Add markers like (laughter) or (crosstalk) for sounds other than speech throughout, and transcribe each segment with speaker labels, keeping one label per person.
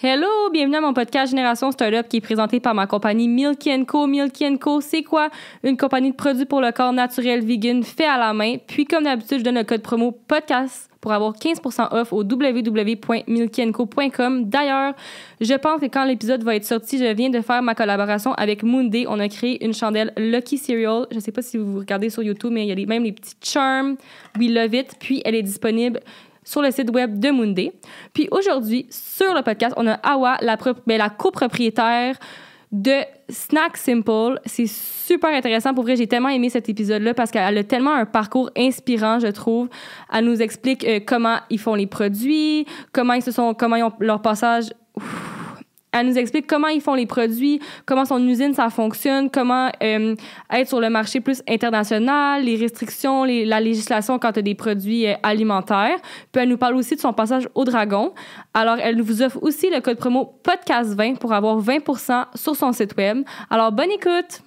Speaker 1: Hello, bienvenue à mon podcast Génération Startup qui est présenté par ma compagnie Milky Co. Milky Co, c'est quoi? Une compagnie de produits pour le corps naturel vegan fait à la main. Puis comme d'habitude, je donne le code promo podcast pour avoir 15% off au www.milkyandco.com. D'ailleurs, je pense que quand l'épisode va être sorti, je viens de faire ma collaboration avec Moonday. On a créé une chandelle Lucky Cereal. Je ne sais pas si vous regardez sur YouTube, mais il y a même les petits charms. We love it. Puis elle est disponible sur le site web de Moonday. Puis aujourd'hui, sur le podcast, on a Hawa la, ben, la copropriétaire de Snack Simple. C'est super intéressant. Pour vrai, j'ai tellement aimé cet épisode-là parce qu'elle a tellement un parcours inspirant, je trouve. Elle nous explique euh, comment ils font les produits, comment ils se sont, comment ont leur passage elle nous explique comment ils font les produits, comment son usine ça fonctionne, comment euh, être sur le marché plus international, les restrictions, la législation quand tu des produits euh, alimentaires. Puis elle nous parle aussi de son passage au Dragon. Alors elle vous offre aussi le code promo podcast20 pour avoir 20% sur son site web. Alors bonne écoute.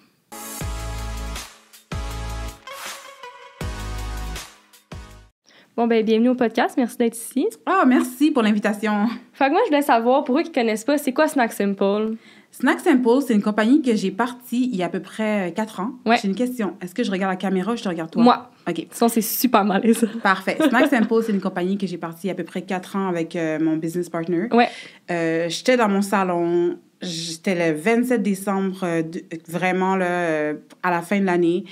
Speaker 1: Bon, ben bienvenue au podcast. Merci d'être ici. Ah, oh, merci pour l'invitation. Fait que moi, je voulais savoir, pour
Speaker 2: eux qui connaissent pas, c'est quoi Snack Simple? Snack Simple, c'est une compagnie que j'ai partie il y a à peu près euh, quatre ans. Ouais. J'ai une question. Est-ce que je regarde la caméra ou je te regarde toi? Moi. OK. Sinon, c'est super mal. Parfait. Snack Simple, c'est une compagnie que j'ai partie il y a à peu près quatre ans avec euh, mon business partner. Ouais. Euh, j'étais dans mon salon. J'étais le 27 décembre, vraiment là, à la fin de l'année.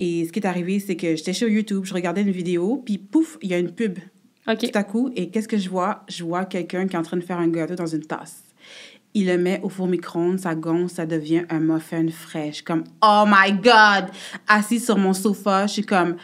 Speaker 2: Et ce qui est arrivé, c'est que j'étais sur YouTube, je regardais une vidéo, puis pouf, il y a une pub. Tout à coup, et qu'est-ce que je vois? Je vois quelqu'un qui est en train de faire un gâteau dans une tasse. Il le met au four micro-ondes, ça gonfle, ça devient un muffin fraîche. Comme, oh my God! Assis sur mon sofa, je suis comme,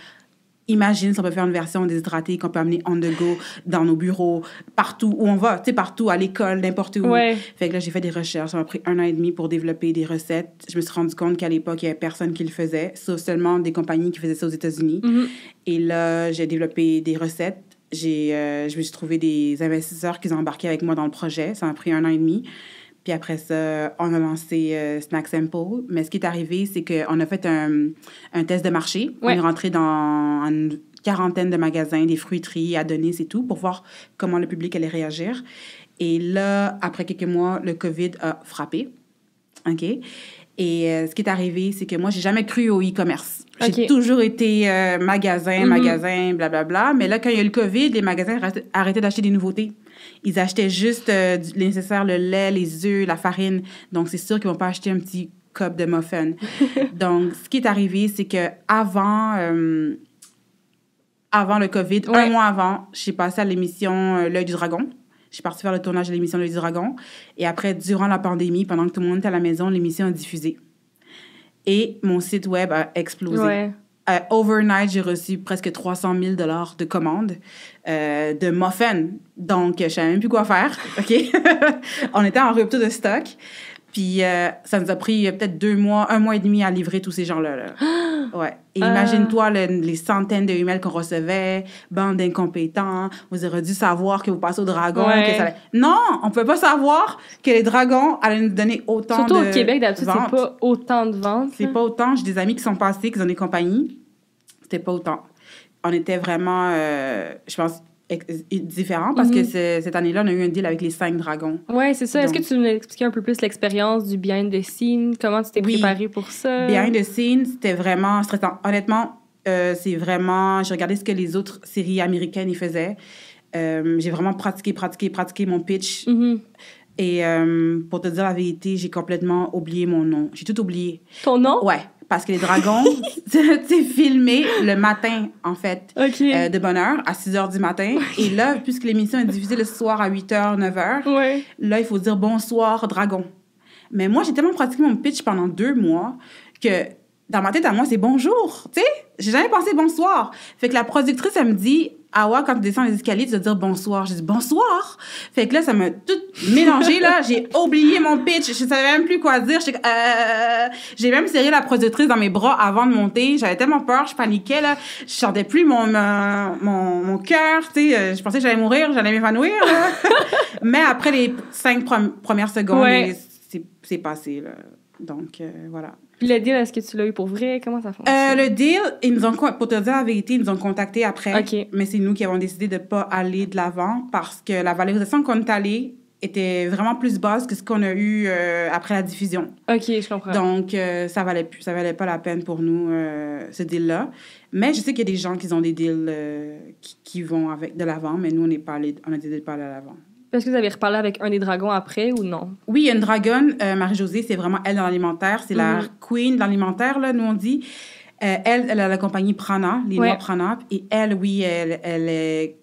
Speaker 2: imagine si on peut faire une version déshydratée qu'on peut amener on the go dans nos bureaux, partout où on va, tu sais, partout, à l'école, n'importe où. Fait que là, j'ai fait des recherches. Ça m'a pris un an et demi pour développer des recettes. Je me suis rendu compte qu'à l'époque, il n'y avait personne qui le faisait, sauf seulement des compagnies qui faisaient ça aux États-Unis. Mm-hmm. Et là, j'ai développé des recettes. J'ai, euh, je me suis trouvé des investisseurs qui ont embarqué avec moi dans le projet. Ça m'a pris un an et demi. Puis après ça, on a lancé Snacks euh, Snack Sample. Mais ce qui est arrivé, c'est qu'on a fait un, test de marché. On est rentré dans une quarantaine de magasins, des fruiteries, à donner, c'est tout, pour voir comment le public allait réagir. Et là, après quelques mois, le COVID a frappé. OK? Et euh, ce qui est arrivé, c'est que moi, j'ai jamais cru au e-commerce. J'ai toujours été euh, magasin, mm-hmm. magasin, blablabla. Mais là, quand il y a eu le COVID, les magasins arrêtaient d'acheter des nouveautés. Ils achetaient juste euh, les le lait, les œufs, la farine. Donc, c'est sûr qu'ils vont pas acheter un petit cup de muffin. (laughs) Donc, ce qui est arrivé, c'est que avant, euh, avant le COVID, un mois avant, j'ai passé à l'émission euh, L'œil du dragon. Je suis faire le tournage de l'émission L'œil du dragon. Et après, durant la pandémie, pendant que tout le monde était à la maison, l'émission a diffusé. Et mon site web a explosé. Ouais. Euh, overnight, j'ai reçu presque 300 000 dollars de commandes euh, de muffins. Donc, je savais même plus quoi faire. (laughs) OK? On était en rupture de stock. Puis euh, ça nous a pris euh, peut-être deux mois, un mois et demi à livrer tous ces gens-là. (gasps) ouais. Et ah. imagine-toi les centaines de emails qu'on recevait, bande d'incompétents, vous aurez dû savoir que vous passez au dragon. Non, on ne peut pas savoir que les dragons allaient nous donner autant de ventes. Surtout au Québec, d'habitude, c'est pas
Speaker 1: autant de ventes. C'est pas
Speaker 2: autant. J'ai des amis qui sont passés, qui ont des compagnies. C'était pas autant. On était vraiment, euh, je pense, différent parce que mhm. cette année-là, on a eu un deal avec les cinq dragons.
Speaker 1: Oui, c'est ça. Est-ce que tu nous expliquer un peu plus l'expérience du behind the scene? Comment tu t'es préparé pour ça? Behind the
Speaker 2: scene, c'était vraiment stressant. Honnêtement, euh, c'est vraiment... J'ai regardé ce que les autres séries américaines y faisaient. Euh, j'ai vraiment pratiqué, pratiqué, pratiqué mon pitch. Mhm. Et euh, pour te dire la vérité, j'ai complètement oublié mon nom. J'ai tout oublié. Ton nom? Ouais parce que les dragons, (laughs) c'est filmé le matin, en fait, euh, de bonne heure, à 6 h du matin. Et là, puisque l'émission est diffusée le soir à 8 h, 9 h, là, il faut dire bonsoir, dragon. Mais moi, j'ai tellement pratiqué mon pitch pendant deux mois que dans ma tête à moi, c'est bonjour, tu sais. J'ai jamais pensé bonsoir. Fait que la productrice, elle me dit, Awa, quand tu descends les escaliers, tu dois dire bonsoir. J'ai dit bonsoir. Fait que là, ça m'a tout mélangé, là. J'ai oublié mon pitch. Je savais même plus quoi dire. Euh, j'ai même serré la productrice dans mes bras avant de monter. J'avais tellement peur. Je paniquais, là. Je sentais plus mon, mon, mon, cœur, tu sais. Euh, je pensais que j'allais mourir. J'allais m'évanouir, (laughs) Mais après les cinq premières secondes, c'est passé, là. Donc, euh, voilà.
Speaker 1: Puis le deal, est-ce que tu l'as eu pour vrai? Comment ça fonctionne? Euh, le deal, ils nous ont, pour te dire la
Speaker 2: vérité, ils nous ont contactés après. Mais c'est nous qui avons décidé de ne pas aller de l'avant parce que la valorisation qu'on est allé était vraiment plus basse que ce qu'on a eu euh, après la diffusion. OK, je comprends. Donc, euh, ça valait ça valait pas la peine pour nous, ce deal-là. Mais je sais qu'il y a des gens qui ont des deals qui, vont avec de l'avant, mais nous, on n'est pas on a décidé de pas aller à l'avant.
Speaker 1: Est-ce que vous avez reparlé avec un des dragons
Speaker 2: après ou non? Oui, il y une dragonne, euh, Marie-Josée, c'est vraiment elle dans l'alimentaire. C'est la mm-hmm. queen de l'alimentaire, là, nous on dit. Euh, elle, elle a la compagnie Prana, les ouais. Prana. Et elle, oui, elle, elle, est,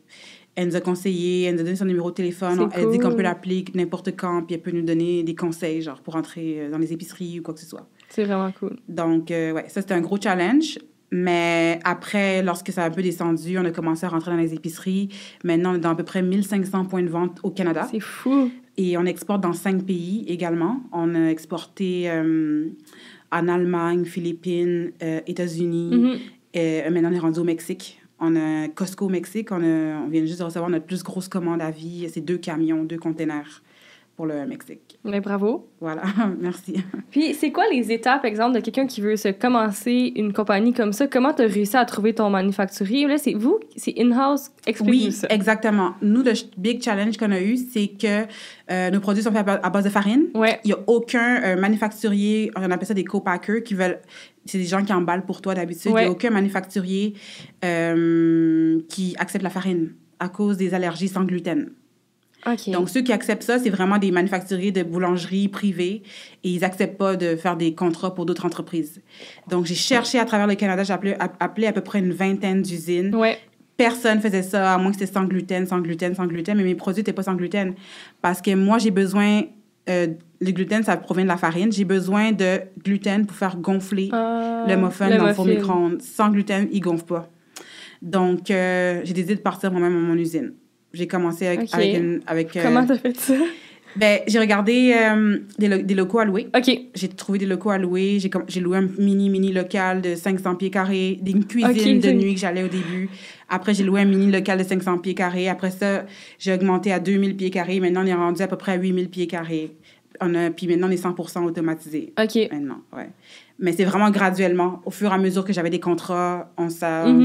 Speaker 2: elle, nous a conseillé, elle nous a donné son numéro de téléphone. Elle dit qu'on peut l'appeler n'importe quand, puis elle peut nous donner des conseils, genre pour entrer euh, dans les épiceries ou quoi que ce soit.
Speaker 1: C'est vraiment cool.
Speaker 2: Donc, oui, ouais, ça c'était un gros challenge. Mais après, lorsque ça a un peu descendu, on a commencé à rentrer dans les épiceries. Maintenant, on est dans à peu près 1500 points de vente au Canada. C'est fou. Et on exporte dans cinq pays également. On a exporté euh, en Allemagne, Philippines, euh, États-Unis. Mm-hmm. Et euh, maintenant, on est rendu au Mexique. On a Costco au Mexique. On, on vient juste de recevoir notre plus grosse commande à vie. C'est deux camions, deux containers pour le Mexique.
Speaker 1: Mais bravo.
Speaker 2: Voilà, (laughs) merci.
Speaker 1: Puis, c'est quoi les étapes, exemple, de quelqu'un qui veut se commencer une compagnie comme ça? Comment tu as réussi à trouver ton manufacturier? Là, c'est vous, c'est in-house. explique oui, exactement. Nous, le big challenge qu'on a eu, c'est que euh, nos produits
Speaker 2: sont faits à base de farine. Il n'y a aucun euh, manufacturier, on appelle ça des co-packers, qui veulent c'est des gens qui emballent pour toi d'habitude. Il n'y a aucun manufacturier euh, qui accepte la farine à cause des allergies sans gluten. Donc, ceux qui acceptent ça, c'est vraiment des manufacturiers de boulangerie privée et ils n'acceptent pas de faire des contrats pour d'autres entreprises. Donc, j'ai cherché à travers le Canada, j'ai appelé, à peu près une vingtaine d'usines. Ouais. Personne faisait ça, à moins que c'était sans gluten, sans gluten, sans gluten, mais mes produits n'étaient pas sans gluten. Parce que moi, j'ai besoin euh, le gluten, ça provient de la farine. J'ai besoin de gluten pour faire gonfler ah, le muffin dans le micro-ondes. Sans gluten, il gonfle pas. Donc, euh, j'ai décidé de partir moi-même à mon usine. J'ai commencé avec, avec, euh, Comment t'as fait ça? Ben, j'ai regardé euh, des, locaux à louer. OK. J'ai trouvé des locaux à louer. J'ai loué un mini, mini local de 500 pieds carrés, d'une cuisine de nuit que j'allais au début. Après, j'ai loué un mini local de 500 pieds carrés. Après ça, j'ai augmenté à 2000 pieds carrés. Maintenant, on est rendu à peu près à 8000 pieds carrés. puis maintenant, on est 100 automatisé. OK. Maintenant, ouais. Mais c'est vraiment graduellement. Au fur et à mesure que j'avais des contrats, on mhm.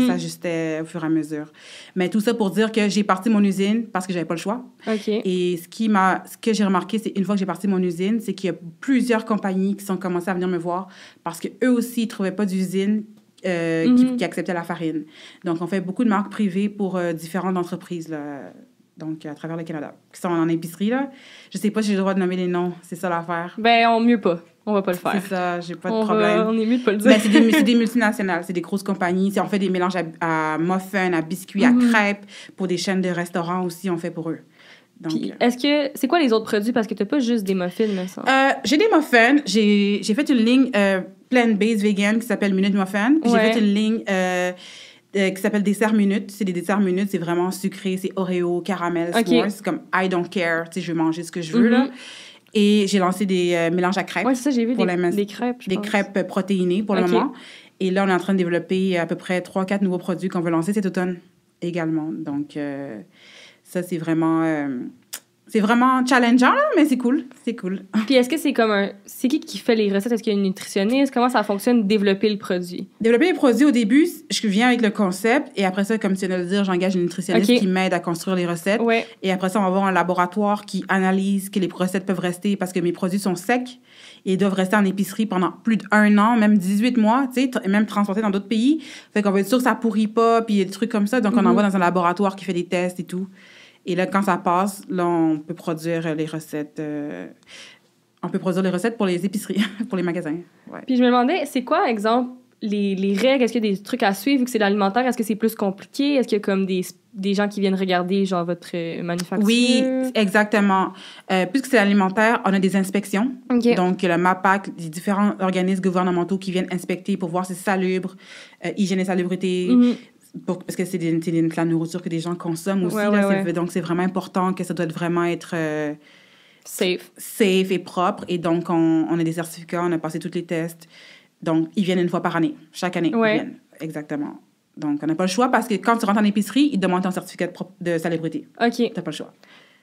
Speaker 2: s'ajustait au fur et à mesure. Mais tout ça pour dire que j'ai parti mon usine parce que j'avais pas le choix. ok Et ce, qui ce que j'ai remarqué, c'est une fois que j'ai parti mon usine, c'est qu'il y a plusieurs compagnies qui sont commencées à venir me voir parce qu'eux aussi, ils trouvaient pas d'usine euh, mhm. qui, acceptait la farine. Donc, on fait beaucoup de marques privées pour euh, différentes entreprises, là, donc à travers le Canada, qui sont en épicerie. Là. Je ne sais pas si j'ai le droit de nommer les noms, c'est ça l'affaire. Ben, on mieux pas on va pas le faire. C'est ça, j'ai pas de problème. on est
Speaker 1: mieux de pas le dire. c'est des, (laughs)
Speaker 2: multinationales, c'est des grosses compagnies. On fait des mélanges à, muffins, à biscuits, à mhm. crêpes. Pour des chaînes de restaurants aussi, on fait pour eux. Euh. Est-ce que c'est quoi les autres produits parce que t'as
Speaker 1: pas juste des muffins là, euh,
Speaker 2: j'ai des muffins, j'ai fait une ligne euh, pleine base vegan qui s'appelle Minute Muffin, j'ai fait une ligne euh, qui s'appelle dessert minute. C'est des desserts minutes, c'est vraiment sucré, c'est Oreo, caramel, c'est comme I don't care, tu sais, je vais manger ce que je veux mhm. là. Et j'ai lancé des euh, mélanges à crêpes. ça, j'ai vu pour des, la des, crêpes. des crêpes protéinées pour le moment. Et là, on est en train de développer à peu près 3-4 nouveaux produits qu'on veut lancer cet automne également. Donc, euh, ça, c'est vraiment euh, c'est vraiment challengeant, mais c'est
Speaker 1: cool. C'est cool. (laughs) Puis est-ce que c'est comme un. C'est qui qui fait les recettes? Est-ce qu'il y a une nutritionniste? Comment ça fonctionne, développer le produit?
Speaker 2: Développer les produits, au début, je viens avec le concept et après ça, comme tu viens de le dire, j'engage une nutritionniste qui m'aide à construire les recettes. Et après ça, on va avoir un laboratoire qui analyse que les recettes peuvent rester parce que mes produits sont secs et doivent rester en épicerie pendant plus d'un an, même 18 mois, tu sais, même transportés dans d'autres pays. Fait qu'on veut être sûr que ça pourrit pas, puis il y a des trucs comme ça. Donc, on envoie mhm. dans un laboratoire qui fait des tests et tout. Et là, quand ça passe, là, on peut produire les recettes. Euh, on peut produire les recettes pour les épiceries, (laughs) pour les magasins.
Speaker 1: Puis je me demandais, c'est quoi, exemple, les, les règles? Est-ce qu'il y a des trucs à suivre vu que c'est l'alimentaire? Est-ce que c'est plus compliqué? Est-ce qu'il y a comme des, des, gens qui viennent regarder, genre, votre euh, manufacture? Oui, exactement. Euh, puisque c'est
Speaker 2: l'alimentaire, on a des inspections. Donc, le MAPAC, les différents organismes gouvernementaux qui viennent inspecter pour voir si c'est salubre, hygiène et salubrité, mhm parce que c'est la nourriture que des gens consomment aussi. donc, c'est vraiment important que ça doit vraiment être euh, safe. safe et propre. Et donc, on, a des certificats, on a passé tous les tests. Donc, ils viennent une fois par année, chaque année. Ils viennent, exactement. Donc, on n'a pas le choix parce que quand tu rentres en épicerie, ils demandent
Speaker 1: un certificat de, célébrité salubrité. OK. Tu n'as pas le choix.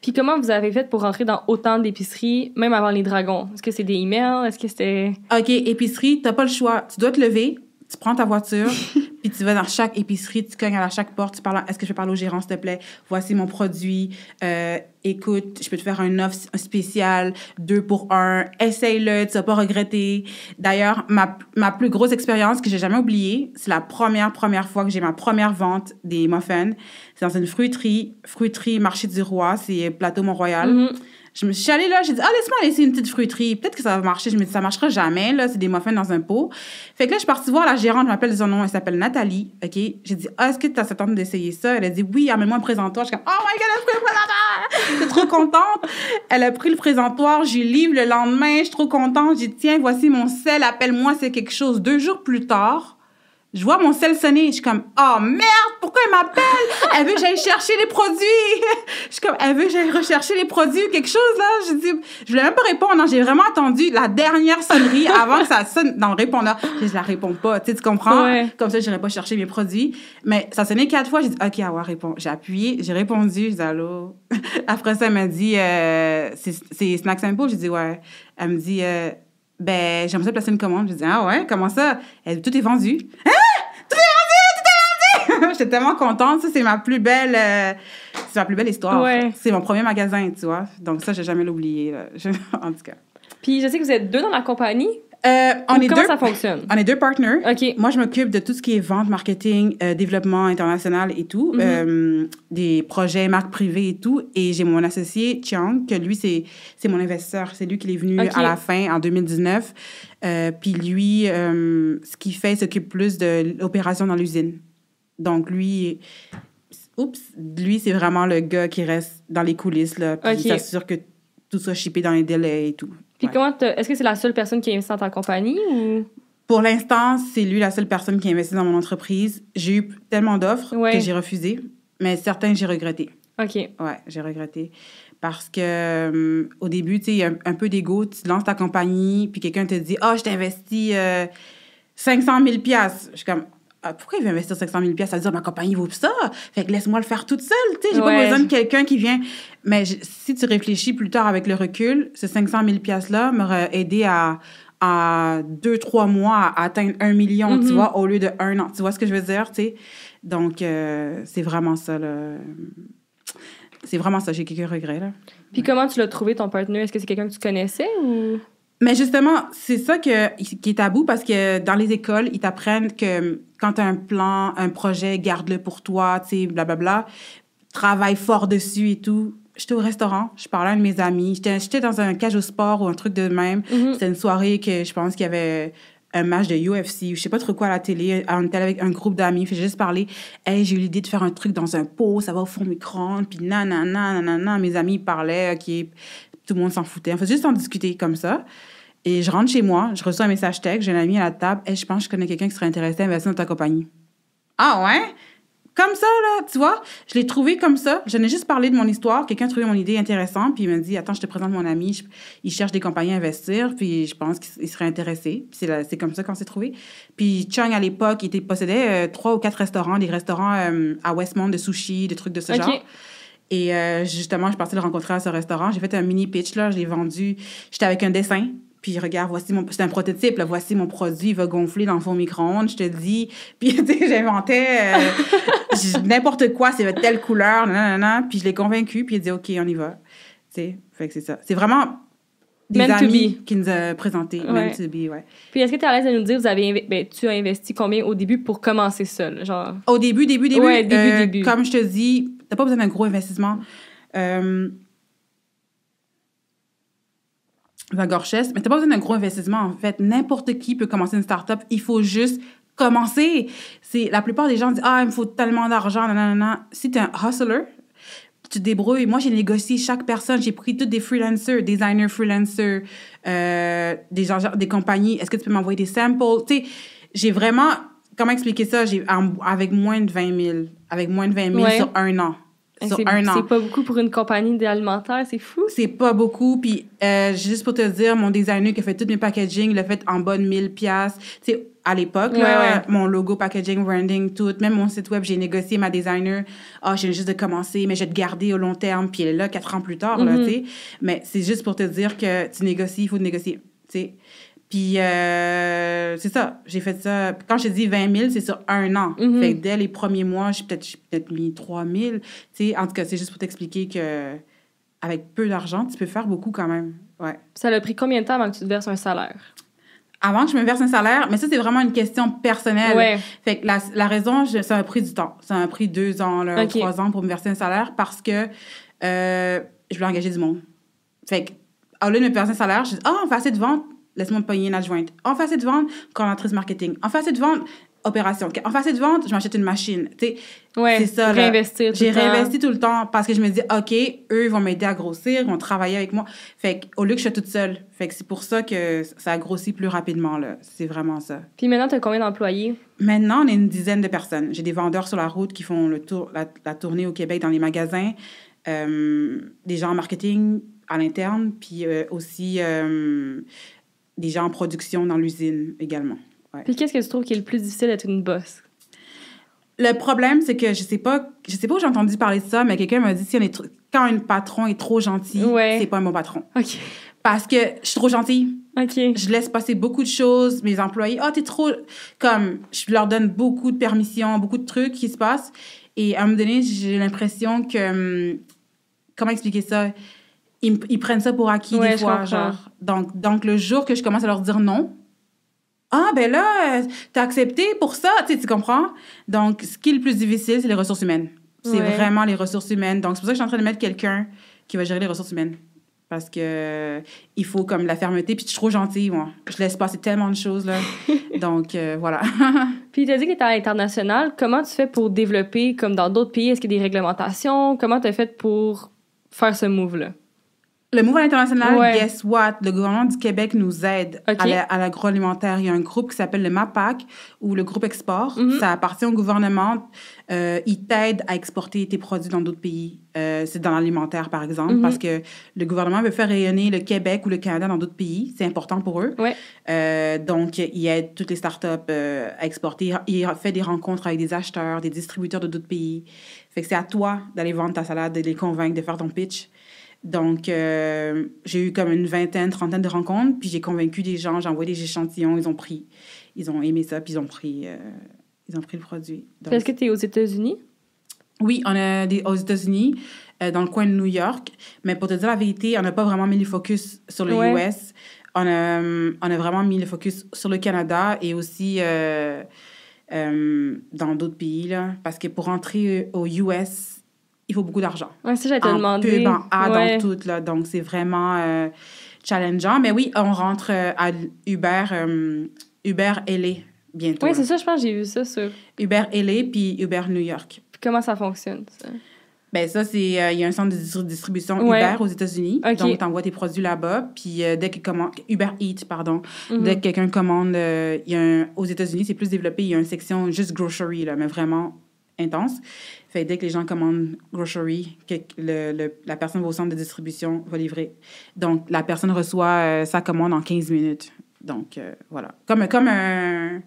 Speaker 1: Puis comment vous avez fait pour rentrer dans autant d'épiceries, même avant les dragons? Est-ce que c'est des emails? Est-ce que c'était... OK, épicerie, tu n'as pas le choix. Tu dois
Speaker 2: te lever, tu prends ta voiture, (laughs) Puis tu vas dans chaque épicerie, tu cognes à chaque porte, tu parles est-ce que je peux parler au gérant, s'il te plaît Voici mon produit. Euh, écoute, je peux te faire un offre spécial deux pour un. Essaye-le, tu vas pas regretter. D'ailleurs, ma, ma plus grosse expérience que j'ai jamais oubliée, c'est la première, première fois que j'ai ma première vente des muffins. C'est dans une fruiterie, fruiterie Marché du Roi, c'est Plateau Mont-Royal. Mm-hmm. Je me suis allée là, j'ai dit, ah, laisse-moi aller essayer une petite fruiterie. Peut-être que ça va marcher. Je me dis, ça marchera jamais, là. C'est des muffins dans un pot. Fait que là, je suis partie voir la gérante. Je m'appelle son nom. Elle s'appelle Nathalie. OK? J'ai dit, ah, est-ce que tu as honte d'essayer ça? Elle a dit, oui, amène-moi un présentoir. Je suis comme, oh my God, elle a pris Je suis trop contente. Elle a pris le présentoir. J'y livre le lendemain. Je suis trop contente. J'ai dit, tiens, voici mon sel. Appelle-moi, c'est quelque chose. Deux jours plus tard, je vois mon sel sonner. Je suis comme, oh merde, pourquoi elle m'appelle? Elle veut que j'aille chercher les produits. (laughs) je suis comme, elle veut que j'aille rechercher les produits, quelque chose, là. Je dis, je voulais même pas répondre. J'ai vraiment attendu la dernière sonnerie (laughs) avant que ça sonne dans le répondeur. Je, la réponds pas. Tu, sais, tu comprends? Comme ça, j'irai pas chercher mes produits. Mais ça sonnait quatre fois. J'ai dit, OK, ah ouais, réponds. J'ai appuyé, j'ai répondu. J'ai allô. (laughs) Après ça, elle m'a dit, euh, c'est Snack Simple. J'ai dit, ouais. Elle me dit, euh, ben, j'aimerais de placer une commande. Je dis, ah ouais, comment ça? Elle, tout est vendu. Hein? Tout est vendu! Tout est vendu! (laughs) J'étais tellement contente. Ça, c'est ma plus belle, euh, c'est ma plus belle histoire. C'est mon premier magasin, tu vois. Donc, ça, j'ai jamais l'oublié, euh, (laughs) en tout cas.
Speaker 1: Puis, je sais que vous êtes deux dans la compagnie. Euh,
Speaker 2: on est comment deux, ça fonctionne? On est deux partners. OK. Moi, je m'occupe de tout ce qui est vente, marketing, euh, développement international et tout, mm-hmm. euh, des projets, marques privées et tout. Et j'ai mon associé, Chiang, que lui, c'est mon investisseur. C'est lui qui est venu à la fin, en 2019. Puis lui, ce qu'il fait, s'occupe plus de l'opération dans l'usine. Donc lui, oups, lui, c'est vraiment le gars qui reste dans les coulisses, là, puis s'assure que tout soit shippé dans les
Speaker 1: délais et tout est-ce que c'est la seule personne qui investi dans ta compagnie ou Pour l'instant,
Speaker 2: c'est lui la seule personne qui investi dans mon entreprise. J'ai eu tellement d'offres que j'ai refusé, mais certains j'ai regretté. OK. Ouais, j'ai regretté parce que euh, au début, tu sais, un, peu d'ego, tu lances ta compagnie, puis quelqu'un te dit "Ah, oh, je t'investis 500 000 pièces." Je suis comme ah, pourquoi il veut investir 500 000 pièces à dire ma compagnie vaut ça fait que laisse-moi le faire toute seule tu sais j'ai pas besoin de quelqu'un qui vient mais si tu réfléchis plus tard avec le recul ces 500 000 pièces là m'auraient aidé à deux trois mois à atteindre un million tu mm-hmm. vois au lieu de un an tu vois ce que je veux dire tu sais donc euh, c'est vraiment ça là c'est vraiment ça j'ai quelques regrets là
Speaker 1: puis comment tu l'as trouvé ton partenaire est-ce que c'est quelqu'un que tu connaissais ou
Speaker 2: mais justement, c'est ça que, qui est tabou parce que dans les écoles, ils t'apprennent que hum, quand tu as un plan, un projet, garde-le pour toi, tu sais, blablabla. Travaille fort dessus et tout. J'étais au restaurant, je parlais à mes amis. J'étais dans un cage au sport ou un truc de même. Mm-hmm. C'était une soirée que je pense qu'il y avait un match de UFC ou je sais pas trop quoi à la télé. On était avec un groupe d'amis, j'ai juste parlé. Hey, j'ai eu l'idée de faire un truc dans un pot, ça va au fond puis na na puis nanana, nanana. Mes amis parlaient, qui tout le monde s'en foutait. On faisait juste en discuter comme ça. Et je rentre chez moi, je reçois un message texte, j'ai un ami à la table, et je pense que je connais quelqu'un qui serait intéressé à investir dans ta compagnie. Ah ouais? Comme ça, là, tu vois? Je l'ai trouvé comme ça. Je n'ai juste parlé de mon histoire. Quelqu'un trouvé mon idée intéressante, puis il m'a dit Attends, je te présente mon ami. il cherche des compagnies à investir, puis je pense qu'il serait intéressé. Puis c'est comme ça qu'on s'est trouvé. Puis Chung, à l'époque, il était, possédait euh, trois ou quatre restaurants, des restaurants euh, à Westmont de sushi, des trucs de ce genre. Et euh, justement, je suis partie le rencontrer à ce restaurant. J'ai fait un mini pitch, là. Je l'ai vendu. J'étais avec un dessin. Puis regarde, voici mon... C'est un prototype, là. Voici mon produit. Il va gonfler dans le fond micro-ondes, je te dis. (laughs) Puis, tu sais, j'inventais euh, n'importe quoi. C'est telle couleur, nanana. Puis je l'ai convaincu. Puis il dit, OK, on y va. Tu sais, fait que c'est ça. C'est vraiment
Speaker 1: des amis qui nous a
Speaker 2: présenté Même to be, ouais.
Speaker 1: Puis est-ce que tu es à l'aise de nous dire vous avez ben, tu as investi combien au début pour commencer seul genre Au début début début, ouais, début, euh, début. comme
Speaker 2: je te dis T'as pas besoin d'un gros investissement. Euh, gorchest mais t'as pas besoin d'un gros investissement en fait. N'importe qui peut commencer une start-up. Il faut juste commencer. C'est la plupart des gens disent ah il me faut tellement d'argent, nanana. Si es un hustler, tu te débrouilles. Moi j'ai négocié chaque personne. J'ai pris tous des freelancers, designers freelancers, euh, des gens, des compagnies. Est-ce que tu peux m'envoyer des samples? Tu j'ai vraiment comment expliquer ça? J'ai, avec moins de 20 000. Avec moins de 20 000 sur un an.
Speaker 1: Sur un an. C'est pas beaucoup pour une
Speaker 2: compagnie d'alimentaire, c'est fou. C'est pas beaucoup. Puis, euh, juste pour te dire, mon designer qui a fait tous mes packaging, l'a fait en bonne 1000 piastres. Tu sais, à l'époque, mon logo, packaging, branding, tout. Même mon site web, j'ai négocié ma designer. Ah, oh, j'ai juste de commencer, mais je vais te garder au long terme. Puis elle est là quatre ans plus tard, là, mm-hmm. tu sais. Mais c'est juste pour te dire que tu négocies, il faut négocier. Tu sais, puis, euh, c'est ça, j'ai fait ça. Quand je dis 20 000, c'est ça un an. Mhm. Fait que dès les premiers mois, j'ai peut-être mis 3 000. en tout cas, c'est juste pour t'expliquer que avec peu d'argent, tu peux faire beaucoup quand même. Ouais. Ça a pris combien de temps avant que tu te verses un salaire? Avant que je me verse un salaire, mais ça, c'est vraiment une question personnelle. Fait que la, raison, ça a pris du temps. Ça a pris deux ans, trois ans pour me verser un salaire parce que euh, je voulais engager du monde. Fait que, au lieu de me verser un salaire, je dis, ah, oh, on fait assez de ventes laisse-moi payer une adjointe. En face de vente, coordinatrice marketing. En face de vente, opération. En face de vente, je m'achète une machine. Tu sais, ouais, c'est ça. temps. J'ai réinvesti tout le temps parce que je me dis, OK, eux, ils vont m'aider à grossir, ils vont travailler avec moi. Fait au lieu que je sois toute seule. Fait que c'est pour ça que ça a grossi plus rapidement, là. C'est vraiment ça.
Speaker 1: Puis maintenant, tu as combien
Speaker 2: d'employés? Maintenant, on est une dizaine de personnes. J'ai des vendeurs sur la route qui font le tour, la, tournée au Québec dans les magasins, euh, des gens en marketing à l'interne, puis euh, aussi. Euh, des gens en production dans l'usine également. Puis qu'est-ce que tu trouves qui est le plus difficile d'être une boss? Le problème, c'est que je sais pas, je sais pas où j'ai entendu parler de ça, mais quelqu'un m'a dit si quand un patron est trop gentil, ouais. c'est pas un bon patron. Parce que je suis trop gentille. OK. Je laisse passer beaucoup de choses. Mes employés, oh, t'es trop. Comme, je leur donne beaucoup de permissions, beaucoup de trucs qui se passent. Et à un moment donné, j'ai l'impression que. Hum, comment expliquer ça? ils, prennent ça pour acquis des fois. Genre. Donc, donc, le jour que je commence à leur dire non, ah, ben là, t'as accepté pour ça, tu, sais, tu comprends? Donc, ce qui est le plus difficile, c'est les ressources humaines. C'est vraiment les ressources humaines. Donc, c'est pour ça que je suis en train de mettre quelqu'un qui va gérer les ressources humaines. Parce que il faut comme la fermeté. Puis, je suis trop gentille, moi. Je laisse passer tellement de choses, là. (laughs) Donc, euh, voilà.
Speaker 1: (laughs) puis, tu as dit que tu à l'international. Comment tu fais pour développer, comme dans d'autres pays? Est-ce qu'il y a des réglementations? Comment tu as fait pour faire ce move-là? Le mouvement international, guess
Speaker 2: what? Le gouvernement du Québec nous aide à l'agroalimentaire. Il y a un groupe qui s'appelle le MAPAC ou le groupe export. Mhm. Ça appartient au gouvernement. Euh, il t'aide à exporter tes produits dans d'autres pays. Euh, c'est dans l'alimentaire, par exemple, mhm. parce que le gouvernement veut faire rayonner le Québec ou le Canada dans d'autres pays. C'est important pour eux. Euh, donc, il aide toutes les startups euh, à exporter. Il fait des rencontres avec des acheteurs, des distributeurs de d'autres pays. Fait que c'est à toi d'aller vendre ta salade, de les convaincre, de faire ton pitch. Donc, euh, j'ai eu comme une vingtaine, trentaine de rencontres, puis j'ai convaincu des gens, j'ai envoyé des échantillons, ils ont pris, ils ont aimé ça, puis ils ont pris, euh, ils ont pris le produit. Est-ce que
Speaker 1: tu es aux États-Unis? Oui, on
Speaker 2: est des, aux États-Unis, euh, dans le coin de New York, mais pour te dire la vérité, on n'a pas vraiment mis le focus sur le US. On a, vraiment mis le focus sur le Canada et aussi dans d'autres pays, parce que pour entrer aux US, il faut beaucoup d'argent. Oui, ça, demandé. Pub, en A, dans tout, là. Donc, c'est vraiment euh, challengeant. Mais oui, on rentre euh, à Uber, euh, Uber LA bientôt. Oui, c'est ça, je pense, j'ai vu ça sur. Uber LA puis Uber New York.
Speaker 1: Puis comment ça fonctionne, ça?
Speaker 2: Ben ça, c'est il y a un centre de distribution Uber aux États-Unis. Donc, tu envoies tes produits là-bas. Puis dès que commande, Uber Eat, pardon. Mhm. Dès que quelqu'un commande, il y a aux États-Unis, c'est plus développé. Il y a une section juste grocery, là, mais vraiment intense. Fait dès que les gens commandent grocery, que la personne va au centre de distribution, va livrer. Donc, la personne reçoit euh, sa commande en 15 minutes. Donc, euh, voilà.
Speaker 1: Comme, comme, un,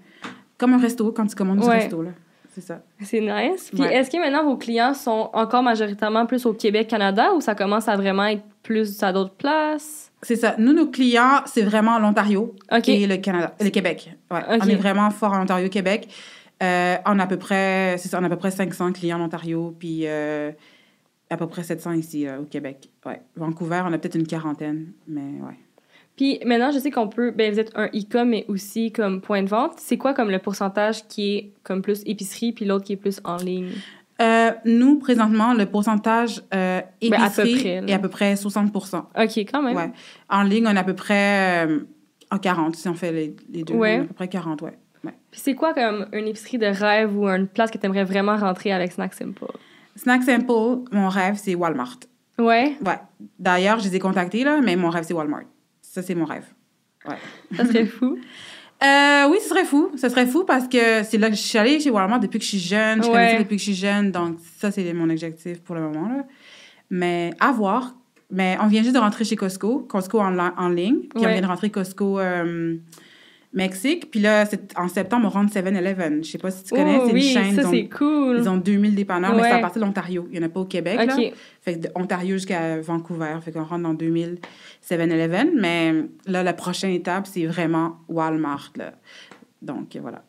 Speaker 1: comme un resto, quand tu commandes du resto, là. C'est ça. C'est nice. Puis est-ce que maintenant vos clients sont encore majoritairement plus au Québec, Canada, ou ça commence à vraiment être plus à d'autres places? C'est ça.
Speaker 2: Nous, nos clients, c'est vraiment l'Ontario et le
Speaker 1: Canada, le Québec.
Speaker 2: Ouais. On est vraiment fort en Ontario, Québec. Euh, on a à peu près, c'est ça, on a à peu près 500 clients en Ontario, puis euh, à peu près 700 ici euh, au Québec. Ouais. Vancouver, on a peut-être une quarantaine, mais ouais.
Speaker 1: Puis maintenant, je sais qu'on peut, ben vous êtes un e-com, mais aussi comme point de vente. C'est quoi comme le pourcentage qui est comme plus épicerie, puis l'autre qui est plus en ligne?
Speaker 2: nous, présentement, le pourcentage épicerie ben, à peu près, est à peu près 60 OK, quand même. Ouais. En ligne, on est à peu près en 40, si on fait les, les deux. à peu près 40, ouais. Puis c'est quoi comme une épicerie de rêve ou une place que tu aimerais vraiment rentrer avec Snack Simple? Snack Simple, mon rêve, c'est Walmart. Ouais? Ouais. D'ailleurs, je les ai contactés, là, mais mon rêve, c'est Walmart. Ça, c'est mon rêve. Ouais. (laughs) Ça serait fou. Euh, oui, ce serait fou. Ce serait fou parce que c'est là que je suis allée chez Walmart depuis que je suis jeune. Je connais depuis que je suis jeune. Donc, ça, c'est mon objectif pour le moment. Là. Mais à voir. Mais on vient juste de rentrer chez Costco, Costco en, en ligne. Puis on vient de rentrer Costco euh, Mexique. Puis là, en septembre, on rentre 7-Eleven. Je sais pas si tu connais, oh c'est une chaîne. Ça, c'est cool. Ils ont 2000 dépanneurs, mais c'est à partir de l'Ontario. Il n'y en a pas au Québec. Là. Fait d'Ontario jusqu'à Vancouver. Fait qu'on rentre dans 2000 7-Eleven. Mais là, la prochaine étape, c'est vraiment Walmart. Donc, voilà.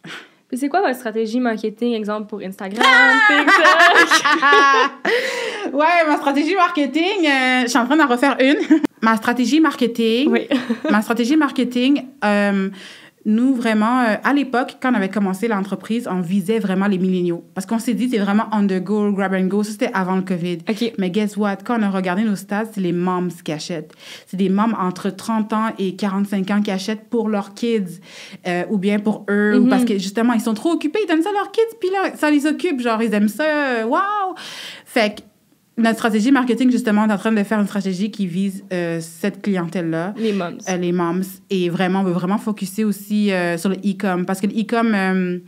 Speaker 1: Puis c'est quoi votre stratégie marketing, exemple pour Instagram,
Speaker 2: ah! TikTok? (laughs) ouais, ma stratégie marketing, euh, je suis en train d'en refaire une. (laughs) ma stratégie marketing. Oui. ma stratégie marketing. Euh, nous, vraiment, euh, à l'époque, quand on avait commencé l'entreprise, on visait vraiment les milléniaux. Parce qu'on s'est dit, c'est vraiment on the go, grab and go. Ça, c'était avant le COVID. Mais guess what? Quand on a regardé nos stats, c'est les moms qui achètent. C'est des moms entre 30 ans et 45 ans qui achètent pour leurs kids euh, ou bien pour eux. Parce mhm. que justement, ils sont trop occupés. Ils donnent ça à leurs kids, puis là, ça les occupe. Genre, ils aiment ça. Waouh! Fait que notre stratégie marketing, justement, on est en train de faire une stratégie qui vise euh, cette clientèle-là. Les moms. Euh, les moms. Et vraiment, on veut vraiment focuser aussi euh, sur le e-com. Parce que le e-com,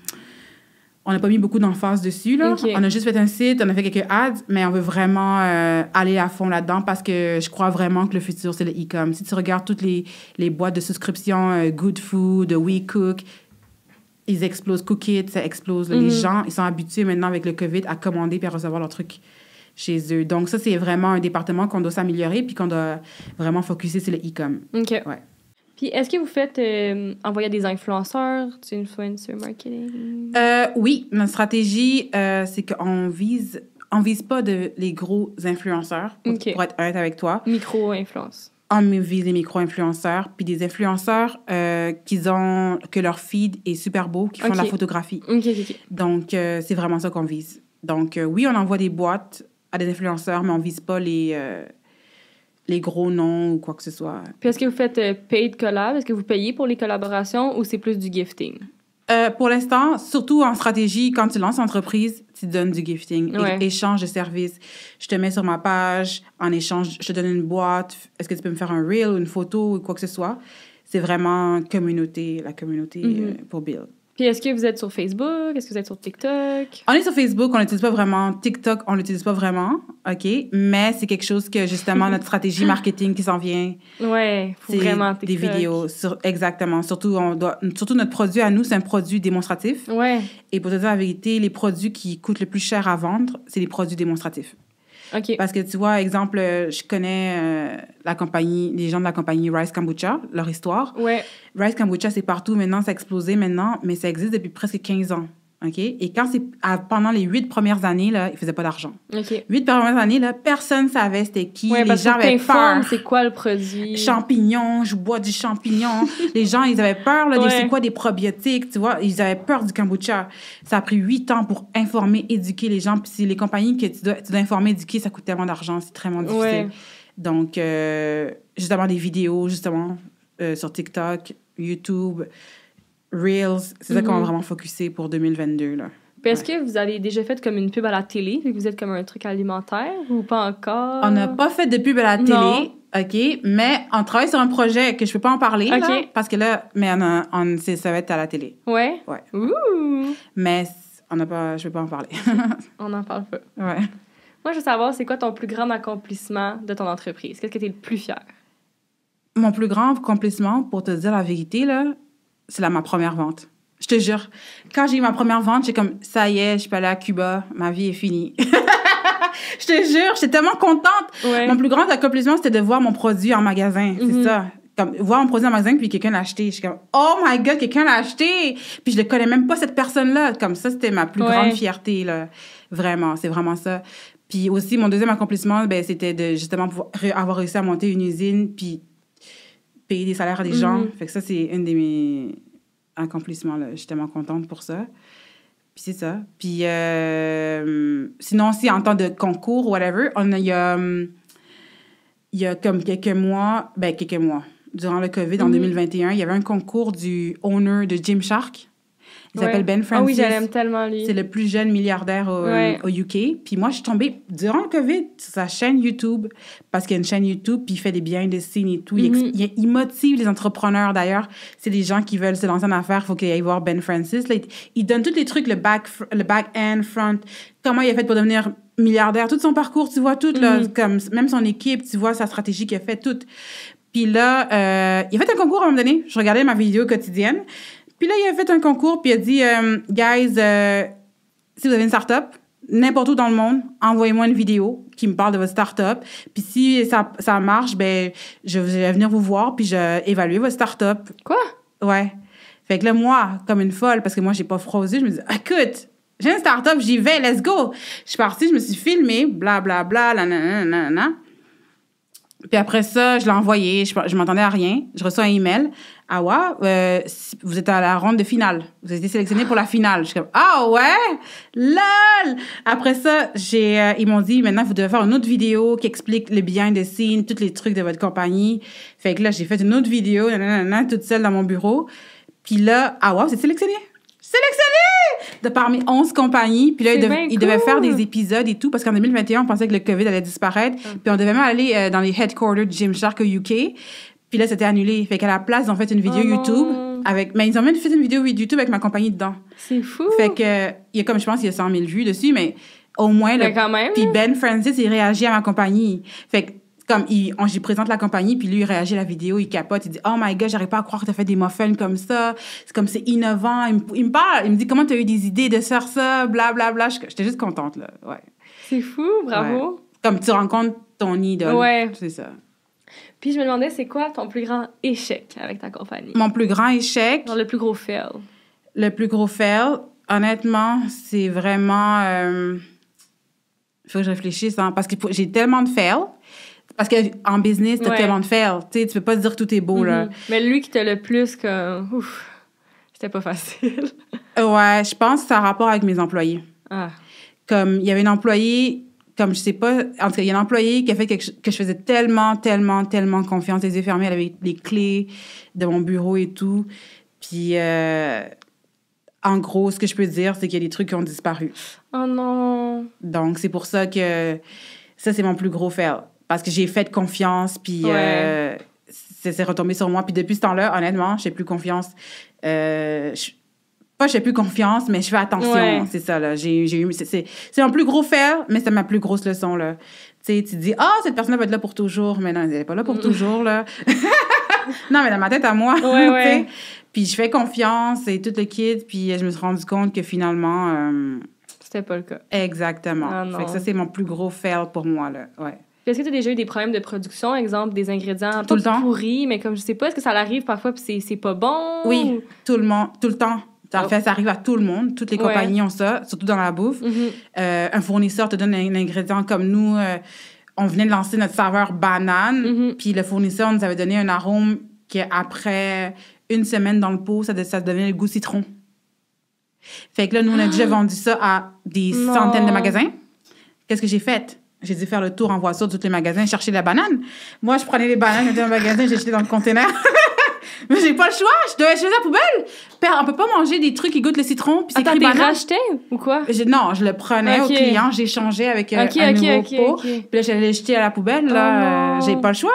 Speaker 2: on n'a pas mis beaucoup d'emphase dessus. Là. On a juste fait un site, on a fait quelques ads, mais on veut vraiment aller à fond là-dedans parce que je crois vraiment que le futur, c'est le e-com. Si tu regardes toutes les, les boîtes de souscription Good Food, WeCook, ils explosent. Cookit, ça explose. Les mm-hmm. gens, ils sont habitués maintenant avec le COVID à commander et à recevoir leurs trucs chez eux. Donc, ça, c'est vraiment un département qu'on doit s'améliorer puis qu'on doit vraiment focuser sur le e-com.
Speaker 1: OK. Ouais. Puis, est-ce que vous faites euh, envoyer des influenceurs du influencer marketing?
Speaker 2: Euh, oui, Ma stratégie, euh, c'est qu'on vise, on vise pas de, les gros influenceurs, pour, être honnête avec
Speaker 1: toi. Micro-influence.
Speaker 2: On vise les micro-influenceurs, puis des influenceurs qui ont, que leur feed est super beau, qui font de la photographie. Ok. Donc, c'est vraiment ça qu'on vise. Donc, oui, on envoie des boîtes des influenceurs, mais on vise pas les, euh, les gros noms ou quoi que ce soit.
Speaker 1: Puis est-ce que vous faites euh, paid collab? Est-ce que vous payez pour les collaborations ou c'est plus du gifting? Euh, pour
Speaker 2: l'instant, surtout en stratégie, quand tu lances entreprise, tu donnes du gifting, échange de services. Je te mets sur ma page, en échange, je te donne une boîte. Est-ce que tu peux me faire un reel ou une photo ou quoi que ce soit? C'est vraiment communauté, la communauté mm-hmm. pour build.
Speaker 1: Puis est-ce que vous êtes sur Facebook? Est-ce que vous êtes sur TikTok?
Speaker 2: On est sur Facebook, on l'utilise pas vraiment. TikTok, on l'utilise pas vraiment, OK? Mais c'est quelque chose que, justement, notre stratégie (laughs) marketing qui s'en vient.
Speaker 1: Ouais, faut vraiment TikTok. Des vidéos,
Speaker 2: sur, exactement. Surtout, on doit, surtout notre produit à nous, c'est un produit démonstratif. Ouais. Et pour te dire la vérité, les produits qui coûtent le plus cher à vendre, c'est les produits démonstratifs. Parce que tu vois, exemple, euh, je connais euh, la compagnie, les gens de la compagnie Rice Kombucha, leur histoire. Rice Kombucha, c'est partout maintenant, ça a explosé maintenant, mais ça existe depuis presque 15 ans. Et quand c'est pendant les huit premières années, là, il faisaient pas d'argent. Huit premières années, là, personne savait c'était qui. Ouais, les gens avaient peur. C'est quoi le produit? Champignons, je bois du champignon. (laughs) les gens, ils avaient peur, là, c'est quoi des probiotiques, tu vois? Ils avaient peur du kombucha. Ça a pris huit ans pour informer, éduquer les gens. Puis les compagnies que tu dois, tu dois informer, éduquer, ça coûte tellement d'argent, c'est très difficile. Donc, euh, justement, des vidéos, justement, euh, sur TikTok, YouTube, Reels, c'est ça qu'on va mhm. vraiment focusé pour 2022. Là.
Speaker 1: Est-ce que vous avez déjà fait comme une pub à la télé, que vous êtes comme un truc alimentaire ou pas encore? On n'a pas
Speaker 2: fait de pub à la télé, OK, mais on travaille sur un projet que je peux
Speaker 1: pas en parler, là,
Speaker 2: parce que là, mais on, ça va être à la télé.
Speaker 1: Ouais? Ouais. Ouh!
Speaker 2: Mais on ne pas, je peux pas en parler. (laughs) on n'en parle pas. Ouais.
Speaker 1: Moi, je veux savoir, c'est quoi ton plus grand accomplissement de ton entreprise? Qu'est-ce que tu es le plus fier?
Speaker 2: Mon plus grand accomplissement, pour te dire la vérité, là, c'est là ma première vente. Je te jure. Quand j'ai eu ma première vente, j'ai comme, ça y est, je suis allée à Cuba, ma vie est finie. (laughs) je te jure, j'étais tellement contente. Mon plus grand accomplissement, c'était de voir mon produit en magasin. C'est mm-hmm. ça. Comme, voir mon produit en magasin, puis quelqu'un l'a acheté. Je suis comme, oh my god, quelqu'un l'a acheté. Puis je ne connais même pas cette personne-là. Comme ça, c'était ma plus grande fierté, là. Vraiment, c'est vraiment ça. Puis aussi, mon deuxième accomplissement, ben, c'était de justement pouvoir avoir réussi à monter une usine, puis payer des salaires à des gens. Mhm. Fait que ça, c'est un de mes accomplissements. Je suis tellement contente pour ça. Puis c'est ça. Puis euh, sinon, si en temps de concours, whatever, on hum, il, y a, comme quelques mois, ben quelques mois, durant le COVID, en 2021, mhm. il y avait un concours du owner de Gymshark. Il s'appelle Ben Francis. Ah oui, j'aime tellement lui. C'est le plus jeune milliardaire au, UK. Puis moi, je suis tombée durant le COVID sur sa chaîne YouTube parce qu'il a une chaîne YouTube, puis il fait des biens des signes et tout. Mhm. il, motive les entrepreneurs d'ailleurs. C'est des gens qui veulent se lancer en affaires, faut qu'ils aillent voir Ben Francis. il, donne tous les trucs, le back, le back end, front, comment il a fait pour devenir milliardaire, tout son parcours, tu vois tout, mhm. comme même son équipe, tu vois sa stratégie qu'il a fait, tout. Puis là, euh, il a fait un concours à un moment donné. Je regardais ma vidéo quotidienne. Puis là, il a fait un concours, puis il a dit euh, Guys, euh, si vous avez une start-up, n'importe où dans le monde, envoyez-moi une vidéo qui me parle de votre start-up. Puis si ça, ça marche, ben, je vais venir vous voir, puis je évaluer votre start-up. Quoi? Ouais. Fait que là, moi, comme une folle, parce que moi, j'ai pas frosé, je me dis Écoute, j'ai une start-up, j'y vais, let's go. Je suis partie, je me suis filmée, blablabla, bla, bla, bla, puis après ça, je l'ai envoyé, je, je m'entendais à rien. Je reçois un email. Ah ouais, euh, vous êtes à la ronde de finale. Vous avez été sélectionné pour la finale. Je suis comme, ah ouais, lol! Après ça, j'ai, euh, ils m'ont dit, maintenant, vous devez faire une autre vidéo qui explique le behind the scenes, tous les trucs de votre compagnie. Fait que là, j'ai fait une autre vidéo, nanana, toute seule dans mon bureau. Puis là, ah ouais, vous êtes sélectionné de parmi 11 compagnies. Puis là, ils, devaient faire des épisodes et tout parce qu'en 2021, on pensait que le COVID allait disparaître. Ah. Puis on devait même aller euh, dans les headquarters de Gymshark au UK. Puis là, c'était annulé. Fait qu'à la place, ils ont fait une vidéo oh YouTube avec. Mais ils ont même fait une vidéo YouTube avec ma compagnie dedans. C'est fou. Fait que, il y a comme, je pense, il y a 100 000 vues dessus, mais au moins, le... Puis Ben Francis, il réagit à ma compagnie. Fait que, comme il, on, j'y présente la compagnie, puis lui, il réagit à la vidéo, il capote, il dit Oh my god, j'arrive pas à croire que t'as fait des muffins comme ça, c'est comme c'est innovant. Il me, parle, il me dit Comment t'as eu des idées de faire ça, blablabla. Bla, bla. J'étais juste contente, là. Ouais.
Speaker 1: C'est fou, bravo.
Speaker 2: Comme tu rencontres ton idole. Ouais. C'est ça.
Speaker 1: Puis je me demandais, c'est quoi ton plus grand échec avec ta compagnie Mon plus grand échec. le plus gros fail.
Speaker 2: Le plus gros fail, honnêtement, c'est vraiment. Euh, faut que je réfléchisse, hein, parce que j'ai tellement de fails parce que en business, t'as tellement de faire. Tu sais, tu peux pas se dire tout est beau, là. Mm-hmm.
Speaker 1: Mais lui qui t'a le plus, comme, ouf, c'était pas facile. (laughs)
Speaker 2: ouais, je pense que ça a rapport avec mes employés. Ah. Comme, il y avait une employée, comme je sais pas, en tout cas, il y a une employée qui a fait que, que je faisais tellement, tellement, tellement confiance. Les yeux fermés, elle avait les clés de mon bureau et tout. Puis, euh, en gros, ce que je peux dire, c'est qu'il y a des trucs qui ont disparu.
Speaker 1: Oh non!
Speaker 2: Donc, c'est pour ça que ça, c'est mon plus gros fail parce que j'ai fait confiance, puis ça euh, c'est retombé sur moi. Puis depuis ce temps-là, honnêtement, j'ai plus confiance. Euh, pas j'ai plus confiance, mais je fais attention. C'est ça, là. J'ai, eu, c'est, mon plus gros fail, mais c'est ma plus grosse leçon, là. Tu sais, tu dis, ah, oh, cette personne-là va être là pour toujours. Mais non, elle n'est pas là pour mm. toujours, là. (laughs) non, mais dans ma tête à moi. Ouais, (laughs) ouais. Puis je fais confiance et tout le kit. Puis je me suis rendu compte que finalement. Euh, C'était pas le cas. Exactement. Ah, fait que ça, c'est mon plus gros fail pour moi, là. Ouais.
Speaker 1: Est-ce que tu as déjà eu des problèmes de production, exemple des ingrédients tout le temps pourris, mais comme je sais pas, est-ce que ça arrive parfois puis c'est pas bon Oui,
Speaker 2: tout le monde, tout le temps. En oh. fait, ça arrive à tout le monde. Toutes les compagnies ont ça, surtout dans la bouffe. Mm-hmm. Euh, un fournisseur te donne un, ingrédient comme nous. Euh, on venait de lancer notre saveur banane, mm-hmm. puis le fournisseur nous avait donné un arôme qui, après une semaine dans le pot, ça, ça le goût citron. Fait que là, nous, on a déjà ah! vendu ça à des centaines de magasins. Qu'est-ce que j'ai fait? J'ai dû faire le tour en voiture de tous les magasins, chercher la banane. Moi, je prenais les bananes, dans le magasin, j'étais dans le conteneur. (laughs) Mais j'ai pas le choix, je devais acheter la poubelle. Père, on peut pas manger des trucs qui goûtent le citron puis c'est écrit banane. racheté ou quoi Non, je le prenais au client, j'échangeais avec euh, un nouveau pot. Puis là, j'allais jeter à la poubelle là, oh euh, j'ai pas le choix.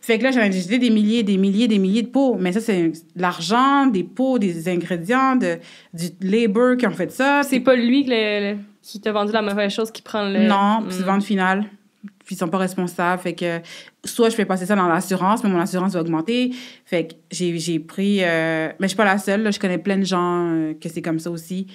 Speaker 2: Fait que là, j'ai jeté des milliers, des milliers, des milliers de pots. Mais ça, c'est de l'argent, des pots, des ingrédients, de, du labor qui ont fait ça. C'est pas lui qui le qui t'a vendu la mauvaise chose, qui prend le. Non, puis c'est mm. vente finale. Puis ils sont pas responsables. Fait que soit je fais passer ça dans l'assurance, mais mon assurance va augmenter. Fait que j'ai pris. Euh, mais je suis pas la seule, je connais plein de gens euh, que c'est comme ça aussi.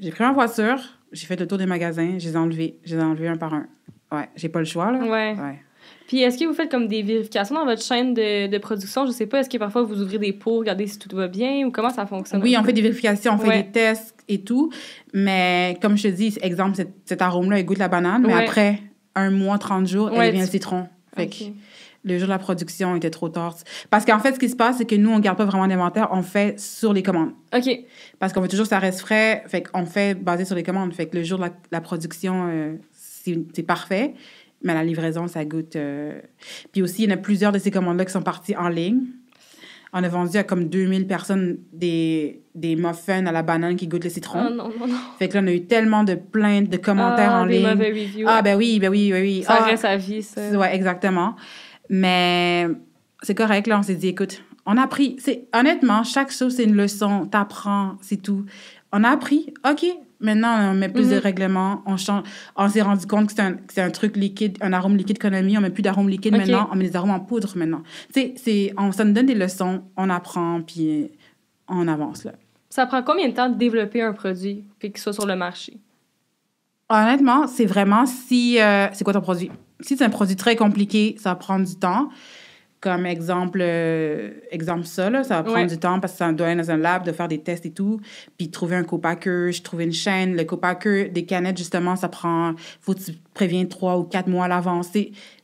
Speaker 2: J'ai pris ma voiture, j'ai fait le tour des magasins, je les ai enlevés. Je les ai enlevés un par un. Ouais, j'ai pas le choix, là.
Speaker 1: Ouais. ouais. Puis est-ce que vous faites comme des vérifications dans votre chaîne de, de production? Je sais pas, est-ce que parfois vous ouvrez des pots, regardez si tout va bien ou comment ça fonctionne? Oui, on fait des vérifications, on fait des tests et
Speaker 2: tout. Mais comme je te dis, exemple, cet, arôme-là, il goûte la banane, mais après un mois, 30 jours, il devient citron. Fait que le jour de la production était trop tard. Parce qu'en fait, ce qui se passe, c'est que nous, on garde pas vraiment d'inventaire, on fait sur les commandes. OK. Parce qu'on veut toujours que ça reste frais, fait qu'on fait basé sur les commandes. Fait que le jour de la, production, euh, c'est parfait. Mais la livraison, ça goûte. Euh. Puis aussi, il y en a plusieurs de ces commandes-là qui sont parties en ligne. On a vendu à comme 2000 personnes des, des muffins à la banane qui goûtent le citron. Ah, non, non, non. Fait que là, on a eu tellement de plaintes, de commentaires ah, en ligne. Ah, ben oui, ben oui, oui, ben oui. Ça ah. reste à vie, ça. Ouais, exactement. Mais c'est correct, là, on s'est dit, écoute, on a appris. Honnêtement, chaque chose, c'est une leçon. T'apprends, c'est tout. On a appris. OK, Maintenant, on met plus de mhm. règlements. On, s'est rendu compte que c'est un, un, truc liquide, un arôme liquide qu'on a mis. On met plus d'arômes liquides maintenant. On met des arômes en poudre maintenant. Tu sais, ça nous donne des leçons. On apprend, puis on avance, là.
Speaker 1: Ça prend combien de temps de développer un produit, puis qu'il soit sur le marché?
Speaker 2: Honnêtement, c'est vraiment si... Euh, c'est quoi ton produit? Si c'est un produit très compliqué, ça prend du temps. Comme exemple, euh, exemple ça, là, ça va prendre du temps parce que ça doit aller dans un lab, de faire des tests et tout. Puis trouver un copaqueur je trouvais une chaîne. Le copaqueur des canettes, justement, ça prend. faut que tu préviens trois ou quatre mois à l'avance.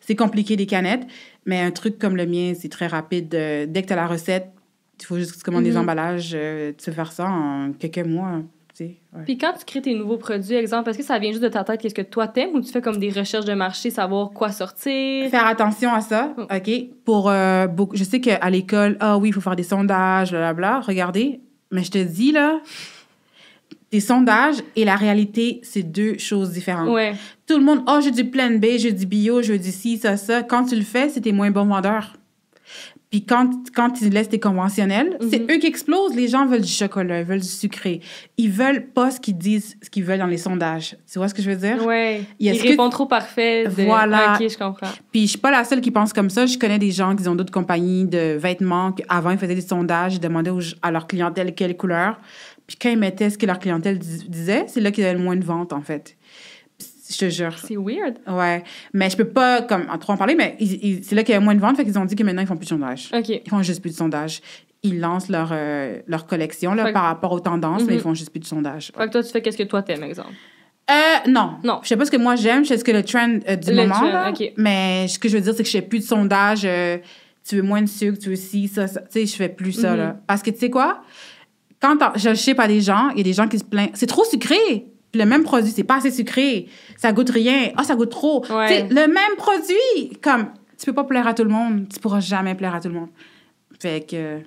Speaker 2: C'est compliqué, des canettes. Mais un truc comme le mien, c'est très rapide. Euh, dès que tu as la recette, il faut juste que tu commandes des mhm. emballages. Euh, tu peux faire ça en quelques mois.
Speaker 1: Puis quand tu crées tes nouveaux produits, exemple, est-ce que ça vient juste de ta tête, qu'est-ce que toi t'aimes, ou tu fais comme des recherches de marché, savoir quoi sortir? Faire
Speaker 2: attention à ça, oh. OK? Pour euh, beaucoup, je sais qu'à l'école, ah oui, il faut faire des sondages, blablabla, regardez. Mais je te dis, là, des sondages et la réalité, c'est deux choses différentes. Ouais. Tout le monde, oh, ah, je dis plein B, je dis bio, je dis ci, ça, ça. Quand tu le fais, c'était moins bon vendeur. Puis quand, quand ils laissent des conventionnels, c'est mm-hmm. eux qui explosent. Les gens veulent du chocolat, ils veulent du sucré. Ils veulent pas ce qu'ils disent, ce qu'ils veulent dans les sondages. Tu vois ce que je veux dire? Oui. Ils répondent
Speaker 1: trop parfait. Voilà. Ah, OK, je comprends.
Speaker 2: Puis je suis pas la seule qui pense comme ça. Je connais des gens qui ont d'autres compagnies de vêtements. Avant, ils faisaient des sondages, ils demandaient à leur clientèle quelle couleur. Puis quand ils mettaient ce que leur clientèle disait, c'est là qu'ils avaient le moins de ventes, en fait. Je te jure. C'est weird. Ouais. Mais je peux pas, comme, en trop en parler, mais c'est là qu'il y a moins de ventes. Fait qu'ils ont dit que maintenant, ils font plus de sondages. OK. Ils font juste plus de sondages. Ils lancent leur, euh, leur collection là, par rapport aux tendances, mais ils mhm. font juste plus de sondages.
Speaker 1: toi, tu fais qu'est-ce que toi t'aimes, exemple?
Speaker 2: Euh, non. Non. Je sais pas ce que moi j'aime, je sais ce que le trend euh, du moment. Mais ce que je veux dire, c'est que je fais plus de sondages. Euh, tu veux moins de sucre, tu veux ci, ça, ça. Tu sais, je fais plus ça, mhm. là. Parce que tu sais quoi? Quand je sais pas des gens, il y a des gens qui se plaignent. C'est trop sucré! le même produit, c'est pas assez sucré, ça goûte rien, oh, ça goûte trop. Le même produit, comme, tu peux pas plaire à tout le monde, tu pourras jamais plaire à tout le monde. Fait que,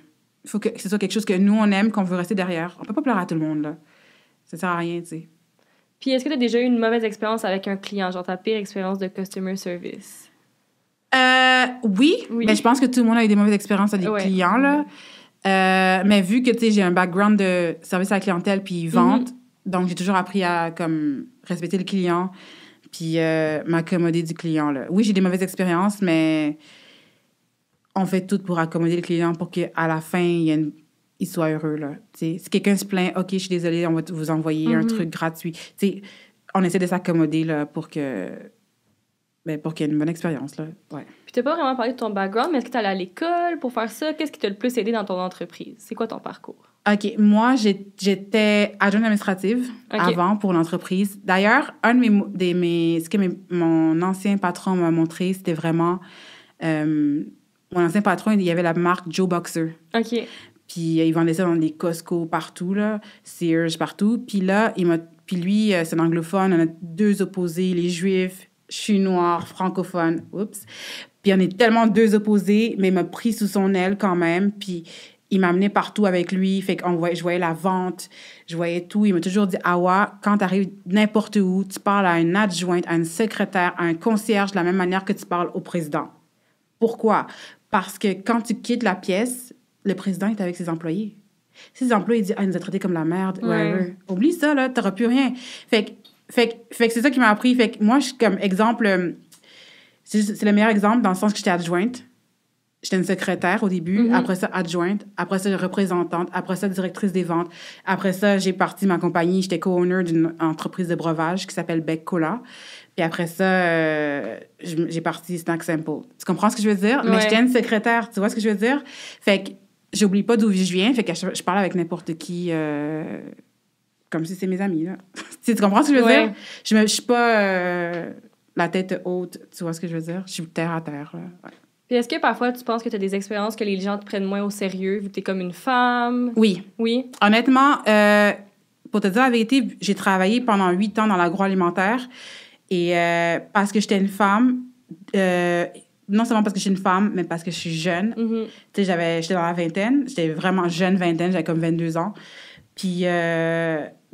Speaker 2: il faut que ce soit quelque chose que nous, on aime, qu'on veut rester derrière. On peut pas plaire à tout le monde, là. Ça sert à rien, tu sais.
Speaker 1: Puis, est-ce que tu as déjà eu une mauvaise expérience avec un client, genre ta pire expérience de customer service?
Speaker 2: Euh, oui, mais ben, je pense que tout le monde a eu des mauvaises expériences avec des clients, là. Euh, mais vu que, tu sais, j'ai un background de service à la clientèle puis vente, donc, j'ai toujours appris à comme, respecter le client, puis euh, m'accommoder du client. Là. Oui, j'ai des mauvaises expériences, mais on fait tout pour accommoder le client pour qu'à la fin, il, y il soit heureux. Là. si quelqu'un se plaint, OK, je suis désolée, on va vous envoyer un mhm. truc gratuit. on essaie de s'accommoder pour que. Ben, pour qu'il y ait une bonne expérience. Là. Ouais.
Speaker 1: Puis, tu n'as pas vraiment parlé de ton background, mais est-ce que tu es allé à l'école pour faire ça? Qu'est-ce qui t'a le plus aidé dans ton entreprise? C'est quoi ton parcours?
Speaker 2: OK. Moi, j'étais adjointe administrative avant pour l'entreprise. D'ailleurs, un de mes, ce que mon ancien patron m'a montré, c'était vraiment. Euh, mon ancien patron, il y avait la marque Joe Boxer. OK. Puis euh, il vendait ça dans des Costco partout, là, Sears partout. Puis là, il m'a. Puis lui, euh, c'est un anglophone, on a deux opposés, les juifs, je suis noire, francophone, oups. Puis on est tellement deux opposés, mais il m'a pris sous son aile quand même. Puis il m'amenait partout avec lui. Fait qu'on voyait, je voyais la vente, je voyais tout. Il m'a toujours dit, Awa, quand tu arrives n'importe où, tu parles à une adjointe, à une secrétaire, à un concierge de la même manière que tu parles au président. Pourquoi? Parce que quand tu quittes la pièce, le président est avec ses employés. Ses employés disent, ah, il nous a traités comme la merde. Oublie ça, là, t'auras plus rien. Fait que, fait, que c'est ça qui m'a appris. Fait que moi, je comme exemple, euh, c'est le meilleur exemple dans le sens que j'étais adjointe J'étais une secrétaire au début, mm-hmm. après ça adjointe, après ça représentante, après ça directrice des ventes. Après ça, j'ai parti ma compagnie, j'étais co-owner d'une entreprise de breuvage qui s'appelle Beck Cola. Puis après ça, euh, j'ai parti Snack Simple. Tu comprends ce que je veux dire? Mais j'étais une secrétaire, tu vois ce que je veux dire? Fait que j'oublie pas d'où je viens, fait que je parle avec n'importe qui. Euh, comme si c'est mes amis, là. (laughs) tu, comprends ce que je veux dire? Je, me, suis pas euh, la tête haute, tu vois ce que je veux dire? Je suis terre à terre, là
Speaker 1: est-ce que parfois tu penses que tu as des expériences que les gens te prennent moins au sérieux vu que tu es comme une femme? Oui. Oui.
Speaker 2: Honnêtement, euh, pour te dire la vérité, j'ai travaillé pendant huit ans dans l'agroalimentaire et euh, parce que j'étais une femme, euh, non seulement parce que je suis une femme, mais parce que je suis jeune. Mm-hmm. Tu sais, j'avais, j'étais dans la vingtaine, j'étais vraiment jeune vingtaine, j'avais comme 22 ans. Puis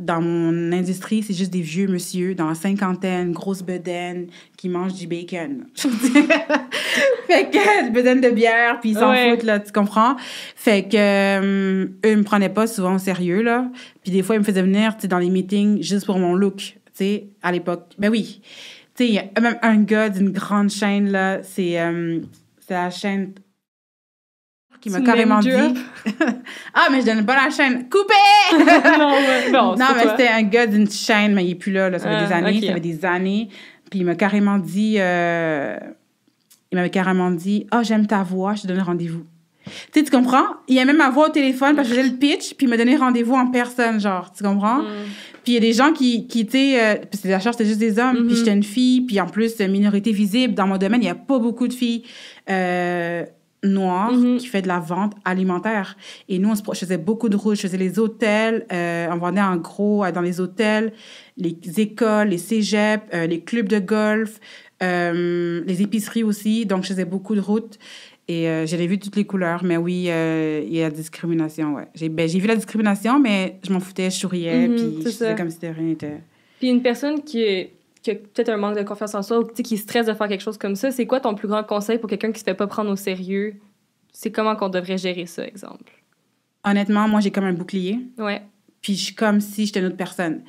Speaker 2: dans mon industrie, c'est juste des vieux monsieur dans la cinquantaine, grosse bedaine, qui mangent du bacon. (laughs) fait que, bedaine de bière, puis ils s'en foutent, là, tu comprends? Fait que, euh, eux, ils me prenaient pas souvent au sérieux, là. Puis des fois, ils me faisaient venir, tu sais, dans les meetings, juste pour mon look, tu sais, à l'époque. Ben oui. Tu sais, il y a même un gars d'une grande chaîne, là, c'est euh, la chaîne qui m'a carrément dit (laughs) Ah, mais je donne pas la chaîne. Coupé (laughs) Non, mais c'était un gars d'une chaîne, mais il est plus là, là. ça fait des ah, années, ça fait des années. Puis il m'a carrément dit euh, Il m'avait carrément dit Ah, oh, j'aime ta voix, je te donne rendez-vous. Tu sais, tu comprends? Il y a même ma voix au téléphone parce que j'ai le pitch, puis il me donné rendez-vous en personne, genre, tu comprends? Hmm. Puis il y a des gens qui, qui étaient... puis la charge, c'était juste des hommes, puis mhm. j'étais une fille, puis en plus, minorité visible, dans mon domaine, il n'y a pas beaucoup de filles. Euh, noir mhm. qui fait de la vente alimentaire. Et nous, on se, je faisais beaucoup de routes. Je faisais les hôtels. Euh, on vendait en gros euh, dans les hôtels, les écoles, les cégeps, euh, les clubs de golf, les épiceries aussi. Donc, je faisais beaucoup de routes. Et j'avais vu toutes les couleurs. Mais oui, il y a discrimination, ouais. J'ai ben, vu la discrimination, mais je m'en foutais, je souriais. Mhm, puis comme si
Speaker 1: rien n'était. Puis une personne qui est qui a peut-être un manque de confiance en soi ou qui stresse de faire quelque chose comme ça, c'est quoi ton plus grand conseil pour quelqu'un qui se fait pas prendre au sérieux? C'est comment qu'on devrait gérer ça, exemple?
Speaker 2: Honnêtement, moi, j'ai comme un bouclier. Ouais. Puis je suis comme si j'étais une autre personne.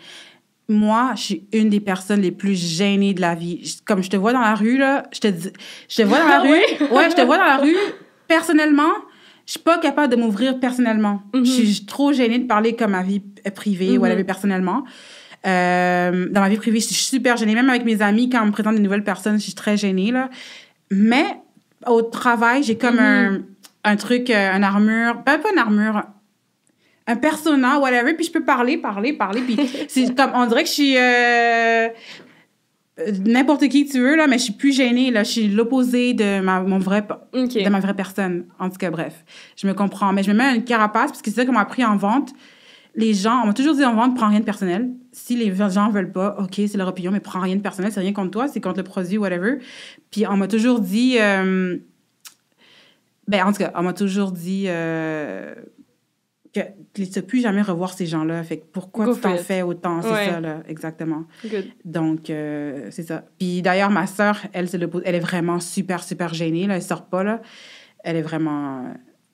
Speaker 2: Moi, je suis une des personnes les plus gênées de la vie. Comme je te vois dans la rue, là, je te, dis, je te vois dans la (laughs) rue. ouais, je te vois dans la rue. Personnellement, je suis pas capable de m'ouvrir personnellement. Mm-hmm. Je suis trop gênée de parler comme ma vie privée ou à la vie personnellement. Euh, dans ma vie privée, je suis super gênée. Même avec mes amis, quand on me présente des nouvelles personnes, je suis très gênée. Là. Mais au travail, j'ai comme mm-hmm. un, un, truc, euh, une armure. Ben, pas une armure, un persona, whatever. Puis je peux parler, parler, parler. Puis (laughs) c'est comme, on dirait que je suis. Euh, n'importe qui que tu veux là mais je suis plus gênée là je suis l'opposé de ma mon vrai de ma vraie personne en tout cas bref je me comprends mais je me mets une carapace parce que c'est ça qu'on m'a pris en vente les gens on m'a toujours dit en vente prends rien de personnel si les gens veulent pas, OK, c'est leur opinion, mais prends rien de personnel, c'est rien contre toi, c'est contre le produit, whatever. Puis on m'a toujours dit. Euh, ben, en tout cas, on m'a toujours dit euh, que tu ne plus jamais revoir ces gens-là. Fait que pourquoi tu t'en fais autant? C'est ça, là, exactement. Donc, euh, c'est ça. Puis d'ailleurs, ma sœur, elle, est elle est vraiment super, super gênée. Là, elle sort pas, là. Elle est vraiment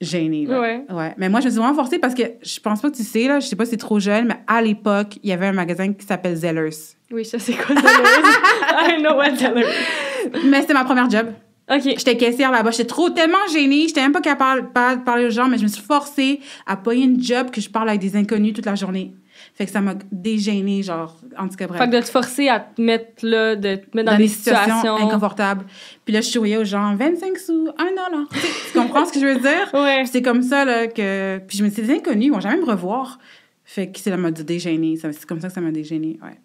Speaker 2: gênée. Ouais. Mais moi, je me suis vraiment forcée parce que je pense pas que tu sais, là, je sais pas si c'est trop jeune, mais à l'époque, il y avait un magasin qui s'appelle Zellers.
Speaker 1: Oui, ça, c'est quoi Zellers. (laughs) I know what Zellers.
Speaker 2: mais c'était ma première job. OK. J'étais caissière là-bas. J'étais trop tellement gênée. J'étais même pas capable de parler aux gens, mais je me suis forcée à payer une job que je parle avec des inconnus toute la journée. Fait que ça m'a dégénée, genre, en tout cas, bref. Fait que de te
Speaker 1: forcer à te mettre là, de te mettre dans, des, situations, inconfortables.
Speaker 2: Puis là, je souriais aux gens 25 sous, 1 dollar. tu comprends ce que je veux dire? (laughs) Ouais. C'est comme ça, là, que. Puis je me suis les inconnus, ils vont jamais me revoir. Fait que c'est la mode C'est comme ça que ça m'a dégénée, ouais.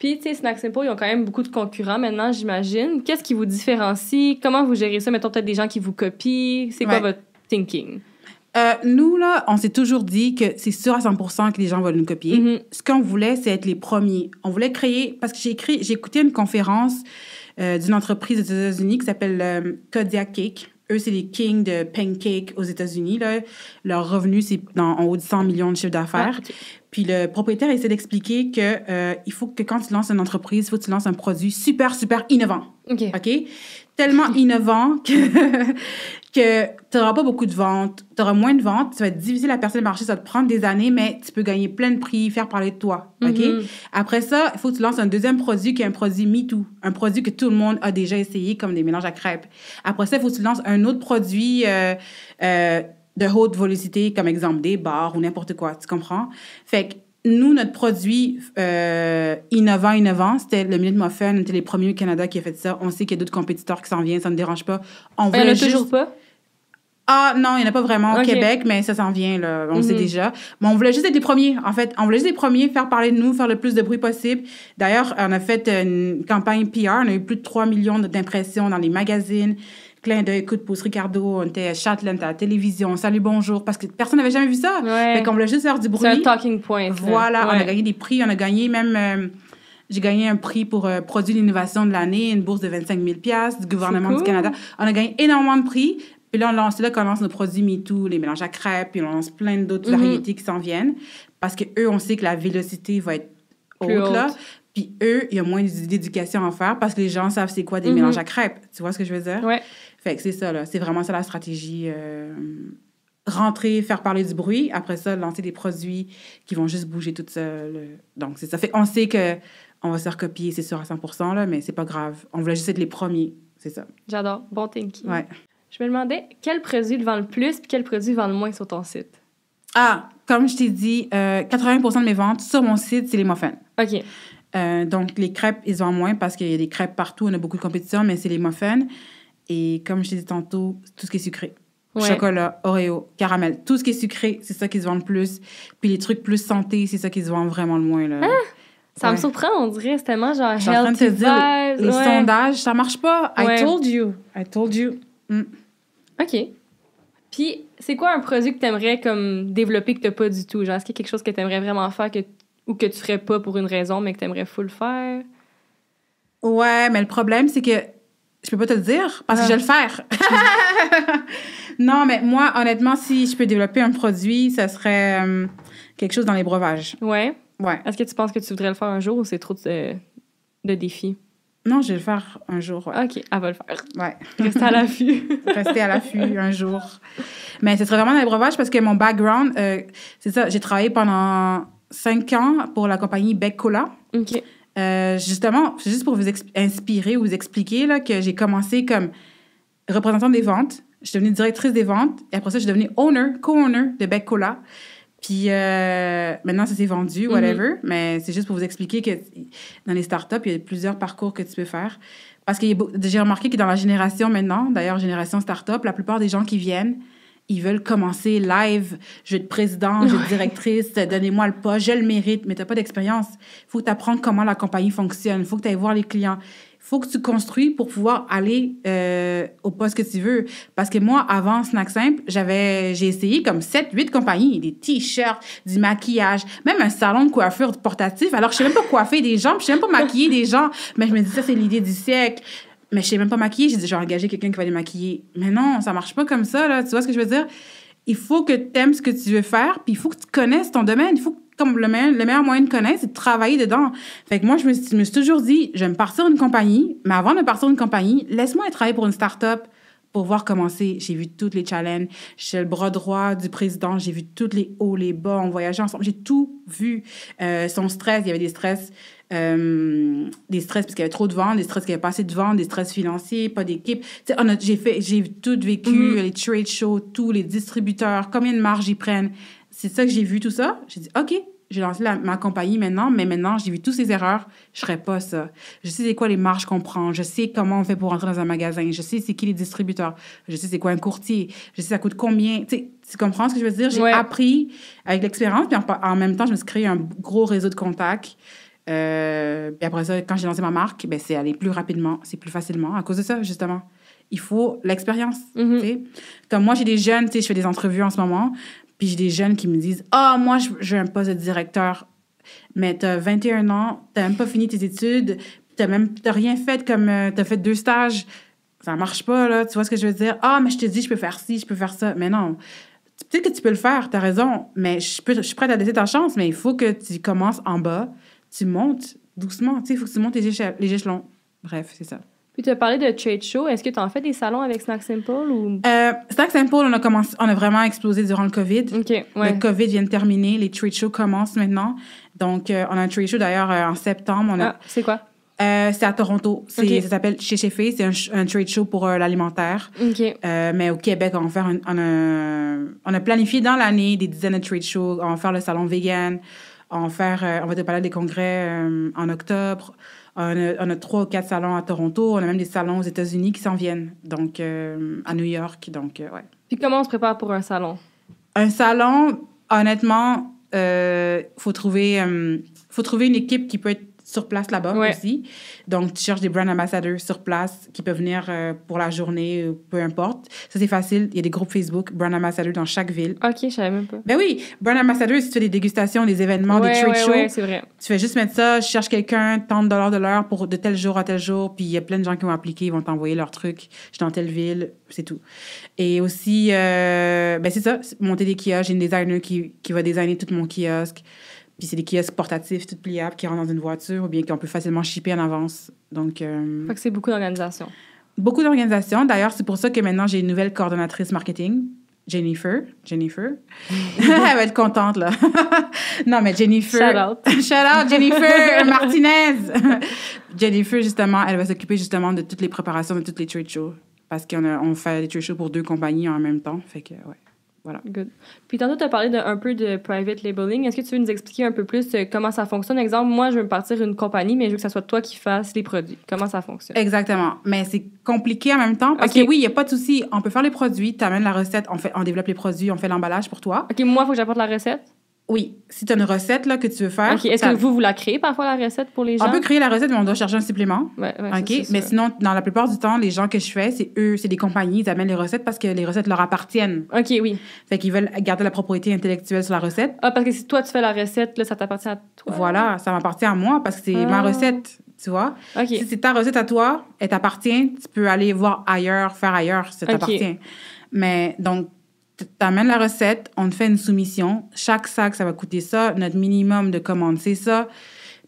Speaker 1: Puis, tu sais, Snack Simple, ils ont quand même beaucoup de concurrents maintenant, j'imagine. Qu'est-ce qui vous différencie? Comment vous gérez ça? Mettons peut-être des gens qui vous copient. C'est quoi votre thinking?
Speaker 2: Euh, nous, là, on s'est toujours dit que c'est sûr à 100% que les gens veulent nous copier. Mm-hmm. Ce qu'on voulait, c'est être les premiers. On voulait créer, parce que j'ai écouté une conférence euh, d'une entreprise aux États-Unis qui s'appelle euh, Kodiak Cake. Eux, c'est les kings de pancakes aux États-Unis. Leur revenu, c'est en haut de 100 millions de chiffres d'affaires. Ah, Puis le propriétaire essaie d'expliquer que il faut que quand tu lances une entreprise, il faut que tu lances un produit super, super innovant. OK? Tellement innovant que (laughs) que tu n'auras pas beaucoup de ventes, tu auras moins de ventes, ça va être difficile à percer le marché, ça va te prendre des années, mais tu peux gagner plein de prix, faire parler de toi. OK? Mm-hmm. Après ça, il faut que tu lances un deuxième produit qui est un produit MeToo, un produit que tout le monde a déjà essayé, comme des mélanges à crêpes. Après ça, il faut que tu lances un autre produit. Euh, euh, de haute volatilité comme exemple des bars ou n'importe quoi, tu comprends? Fait que nous, notre produit euh, innovant, innovant, c'était le Minute Muffin. On était les premiers au Canada qui a fait ça. On sait qu'il y a d'autres compétiteurs qui s'en viennent, ça ne dérange pas. On ben, veut juste... toujours pas? Ah non, il n'y en a pas vraiment au Québec, mais ça s'en vient, on le sait mhm. déjà. Mais on voulait juste être les premiers, en fait. On voulait juste être les premiers, faire parler de nous, faire le plus de bruit possible. D'ailleurs, on a fait une campagne PR, on a eu plus de 3 millions d'impressions dans les magazines clin d'œil, coup de pouce. Ricardo, on était châtelaine à la télévision, salut, bonjour, parce que personne n'avait jamais vu ça. Ouais. Fait qu'on voulait juste faire du bruit. C'est un talking point. Voilà, on a gagné des prix, on a gagné même. Euh, j'ai gagné un prix pour euh, produit l'innovation de l'année, une bourse de 25 000 du gouvernement du Canada. On a gagné énormément de prix. Puis là, on lance, là nos produits MeToo, les mélanges à crêpes, puis on lance plein d'autres mhm. variétés qui s'en viennent. Parce que eux, on sait que la vélocité va être haute, là. Puis eux, il y a moins d'éducation à faire parce que les gens savent c'est quoi des mhm. mélanges à crêpes. Tu vois ce que je veux dire? Ouais. Fait que c'est ça, là. C'est vraiment ça la stratégie. Euh, rentrer, faire parler du bruit. Après ça, lancer des produits qui vont juste bouger tout seul Donc, c'est ça. Fait on sait que on va se recopier, c'est sûr à 100 là, mais c'est pas grave. On voulait juste être les premiers. C'est ça.
Speaker 1: J'adore. Bon thinking. Ouais. Je me demandais quel produit vend le plus et quel produit vend le moins sur ton site.
Speaker 2: Ah, comme je t'ai dit, 80 euh, de mes ventes sur mon site, c'est les muffins. OK. Euh, donc, les crêpes, ils vendent moins parce qu'il y a des crêpes partout. On a beaucoup de compétition, mais c'est les muffins. Et comme je disais tantôt, tout ce qui est sucré. Chocolat, Oreo, caramel, tout ce qui est sucré, c'est ça qui se vend le plus. Puis les trucs plus santé, c'est ça qui se vend vraiment le moins. Là. Ah!
Speaker 1: ça me surprend, on dirait, c'est tellement genre healthy en dire, les, sondages, ça marche pas. I told
Speaker 2: you. I told you. Mm.
Speaker 1: OK. Puis, c'est quoi un produit que t'aimerais comme développer que t'as pas du tout? Genre, est-ce qu'il y a quelque chose que t'aimerais vraiment faire que, ou que tu ferais pas pour une raison, mais que t'aimerais full faire?
Speaker 2: Ouais, mais le problème, c'est que je peux pas te le dire parce que je vais le faire. (laughs) non, mais moi, honnêtement, si je peux développer un produit, ça serait euh, quelque chose dans les breuvages. Ouais. Ouais. Est-ce que tu penses que tu voudrais
Speaker 1: le faire un jour ou c'est trop de, de défis? Non, je vais le faire un jour. OK, elle va le faire. Ouais. (laughs) Rester à l'affût. (laughs) Rester à l'affût un
Speaker 2: jour. Mais ce serait vraiment dans les breuvages parce que mon background, euh, c'est ça, j'ai travaillé pendant cinq ans pour la compagnie Beck Cola. OK euh, – Justement, justement, juste pour vous inspirer ou vous expliquer là, que j'ai commencé comme représentante des ventes. Je suis devenue directrice des ventes. Et après ça, je suis devenue owner, co-owner de Beck Cola. Puis euh, maintenant, ça s'est vendu, mhm. whatever. Mais c'est juste pour vous expliquer que dans les startups, il y a plusieurs parcours que tu peux faire. Parce que j'ai remarqué que dans la génération maintenant, d'ailleurs, génération startup, la plupart des gens qui viennent, ils veulent commencer live, je être présidente, président, vais être directrice, donnez-moi le poste, je le mérite, mais tu n'as pas d'expérience. Il faut apprennes comment la compagnie fonctionne, il faut que tu ailles voir les clients. Il faut que tu construis pour pouvoir aller euh, au poste que tu veux. Parce que moi, avant Snack Simple, j'avais, j'ai essayé comme 7, 8 compagnies, des t-shirts, du maquillage, même un salon de coiffure portatif. Alors, je sais même pas coiffer des gens, je sais même pas maquiller des gens. Mais je me dis, ça, c'est l'idée du siècle mais je sais même pas maquiller. J'ai déjà engagé engager quelqu'un qui va les maquiller. Mais non, ça marche pas comme ça, là. Tu vois ce que je veux dire? Il faut que tu aimes ce que tu veux faire, puis il faut que tu connaisses ton domaine. Il faut que, comme le meilleur, moyen de connaître, c'est de travailler dedans. Fait que moi, je me, suis toujours dit, je vais me partir d'une compagnie, mais avant de partir d'une compagnie, laisse-moi travailler pour une start-up pour voir commencer. J'ai vu toutes les challenges. J'ai le bras droit du président. J'ai vu tous les hauts, les bas. On voyageait ensemble. J'ai tout vu. Euh, son stress, il y avait des stress euh, des stress parce qu'il y avait trop de ventes, des stress qu'il n'y avait pas assez de ventes, des stress financiers, pas d'équipe. J'ai fait, j'ai tout vécu, mm-hmm. les trade shows, tous les distributeurs, combien de marge ils prennent. C'est ça que j'ai vu, tout ça. J'ai dit, OK, j'ai lancé ma compagnie maintenant, mais maintenant, j'ai vu toutes ces erreurs, je ne serais pas ça. Je sais c'est quoi les marges qu'on prend, je sais comment on fait pour entrer dans un magasin, je sais c'est qui les distributeurs, je sais c'est quoi un courtier, je sais ça coûte combien. Tu, sais, tu comprends ce que je veux dire? J'ai appris avec l'expérience, puis en, en, même temps, je me suis créé un gros réseau de contacts. Euh, puis après ça, quand j'ai lancé ma marque, ben, c'est aller plus rapidement, c'est plus facilement à cause de ça, justement. Il faut l'expérience. Mhm. Comme moi, j'ai des jeunes, je fais des entrevues en ce moment, puis j'ai des jeunes qui me disent Ah, oh, moi, j'ai un poste de directeur, mais t'as 21 ans, t'as même pas fini tes études, t'as même rien fait comme euh, t'as fait deux stages. Ça marche pas, là. Tu vois ce que je veux dire? Ah, oh, mais je te dis, je peux faire ci, je peux faire ça. Mais non. Peut-être que tu peux le faire, t'as raison, mais je, je suis prête à laisser ta chance, mais il faut que tu commences en bas tu montes doucement. tu Il faut que tu montes les, échelons. Bref, c'est ça.
Speaker 1: Puis tu as parlé de trade show. Est-ce que tu en fait des salons avec Snack Simple ou
Speaker 2: euh, Snack Simple, on a commencé, on a vraiment explosé durant le Covid. Le Covid vient de terminer, les trade shows commencent maintenant. Donc euh, on a un trade show d'ailleurs euh, en septembre. On a... Ah, c'est quoi c'est à Toronto. Ça s'appelle Chez Fé, C'est un, trade show pour l'alimentaire. mais au Québec, on va faire on, a, on a planifié dans l'année des dizaines de trade shows. On va faire le salon vegan. Euh, on va, faire, on va te parler des congrès euh, en octobre. On a, trois ou quatre salons à Toronto. On a même des salons aux États-Unis qui s'en viennent, donc euh, à New York. Donc, ouais.
Speaker 1: Puis comment on se prépare pour un salon?
Speaker 2: Un salon, honnêtement, il faut, trouver, faut trouver une équipe qui peut être sur place là-bas aussi. Donc, tu cherches des brand ambassadors sur place qui peuvent venir euh, pour la journée, peu importe. Ça, c'est facile. Il y a des groupes Facebook, brand ambassadors dans chaque ville. OK, je savais même pas. Ben oui, brand ambassadors, si tu fais des dégustations, des événements, des trade shows. c'est vrai. Tu fais juste mettre ça, je cherche quelqu'un, tant de dollars de l'heure pour de tel jour à tel jour. Puis il y a plein de gens qui vont appliquer, ils vont t'envoyer leur truc. Je suis dans telle ville, c'est tout. Et aussi, euh, ben c'est ça, monter des kiosques. J'ai une designer qui, qui va designer tout mon kiosque. Puis c'est des kiosques portatifs, toutes pliables, qui rentrent dans une voiture ou bien qu'on peut facilement shipper en avance. Donc. Euh, que c'est beaucoup d'organisations. Beaucoup d'organisations. D'ailleurs, c'est pour ça que maintenant, j'ai une nouvelle coordonnatrice marketing. Jennifer, Jennifer, (laughs) elle va être contente là. (laughs) non mais Jennifer, shout out, (laughs) shout out Jennifer Martinez. Jennifer justement, elle va s'occuper justement de toutes les préparations de toutes les trade shows parce qu'on on fait des trade shows pour deux compagnies en même temps, fait que ouais.
Speaker 1: Voilà. Good. Puis tantôt, tu as parlé un peu de private labeling. Est-ce que tu veux nous expliquer un peu plus euh, comment ça fonctionne? Exemple, moi, je veux me partir une compagnie, mais je veux que ce soit toi qui fasses les produits. Comment ça fonctionne?
Speaker 2: Exactement. Mais c'est compliqué en même temps Ok, oui, il n'y a pas de souci. On peut faire les produits, tu amènes la recette, on, fait, on développe les produits, on fait l'emballage pour
Speaker 1: toi. OK, moi, il faut que j'apporte la recette? Oui, si tu as une recette là, que tu veux faire. OK. Est-ce que vous, vous la créez parfois, la recette pour les gens? On peut créer la recette,
Speaker 2: mais on doit chercher un supplément. OK. mais sinon, dans la plupart du temps, les gens que je fais, c'est eux, c'est des compagnies, ils amènent les recettes parce que les recettes leur appartiennent. OK, oui. Fait qu'ils veulent garder la propriété intellectuelle sur la recette. Ah, parce que si toi, tu fais la recette, là, ça t'appartient à toi. Voilà, ça m'appartient à moi parce que c'est ma ah. recette, tu vois. OK. Si c'est ta recette à toi, elle t'appartient, tu peux aller voir ailleurs, faire ailleurs, ça t'appartient. Okay. Mais donc, t'amènes la recette, on te fait une soumission. Chaque sac, ça va coûter ça. Notre minimum de commande, c'est ça.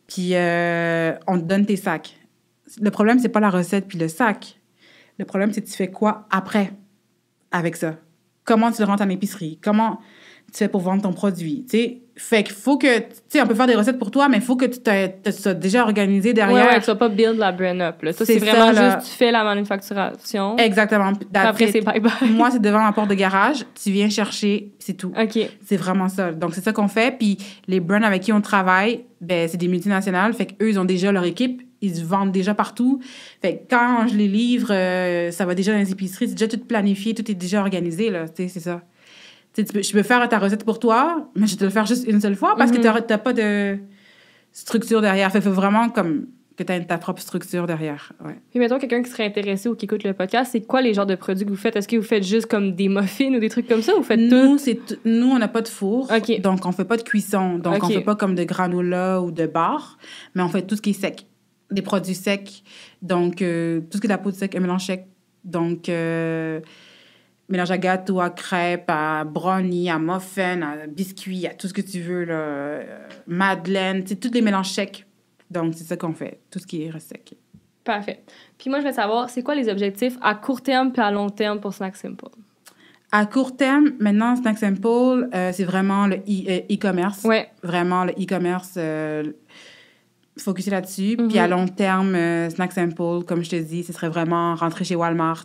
Speaker 2: Puis euh, on te donne tes sacs. Le problème, c'est pas la recette puis le sac. Le problème, c'est tu fais quoi après avec ça. Comment tu le rentres à épicerie. Comment tu fais pour vendre ton produit. Tu sais, fait qu'il faut que, tu sais, on peut faire des recettes pour toi, mais il faut que tu te sois
Speaker 1: déjà organisé derrière. Ouais, ouais, tu vas pas build la brand up, là. Ça, c'est vraiment juste, tu fais la manufacturation.
Speaker 2: Exactement. Après, c'est bye bye. Moi, c'est devant la porte de garage, tu viens chercher, c'est tout. OK. C'est vraiment ça. Donc, c'est ça qu'on fait. Puis, les brands avec qui on travaille, ben, c'est des multinationales. Fait qu'eux, ils ont déjà leur équipe. Ils vendent déjà partout. Fait que quand je les livre, euh, ça va déjà dans les épiceries. C'est déjà tout planifié, tout est déjà organisé, là. Tu sais, c'est ça. Tu, peux, je peux faire ta recette pour toi, mais je vais te le faire juste une seule fois parce que mhm. tu n'as pas de structure derrière. Fait faut vraiment comme que tu aies ta propre structure derrière. Ouais.
Speaker 1: Puis mettons quelqu'un qui serait intéressé ou qui écoute le podcast, c'est quoi les genres de produits que vous faites? Est-ce que vous faites juste comme des muffins ou des trucs comme ça ou vous faites nous, tout?
Speaker 2: Nous, on n'a pas de four, donc on fait pas de cuisson. Donc on fait pas comme de granola ou de bar, mais on fait tout ce qui est sec. Des produits secs, donc euh, tout ce qui est de la peau de sec, un mélange sec. Donc... Euh, mélange à gâteau, à crêpes, à brownie, à muffin, à biscuit, à tout ce que tu veux, là, euh, madeleine, c'est tous les mélanges secs. Donc, c'est ça qu'on fait, tout ce qui est sec.
Speaker 1: Parfait. Puis moi, je veux savoir, c'est quoi les objectifs à court terme puis à long terme pour Snack Simple?
Speaker 2: À court terme, maintenant, Snack Simple, euh, c'est vraiment le euh, e-commerce. Vraiment, le e-commerce, euh, focuser là-dessus. Puis à mhm. long terme, Snack Simple, comme je te dis, ce serait vraiment rentrer chez Walmart,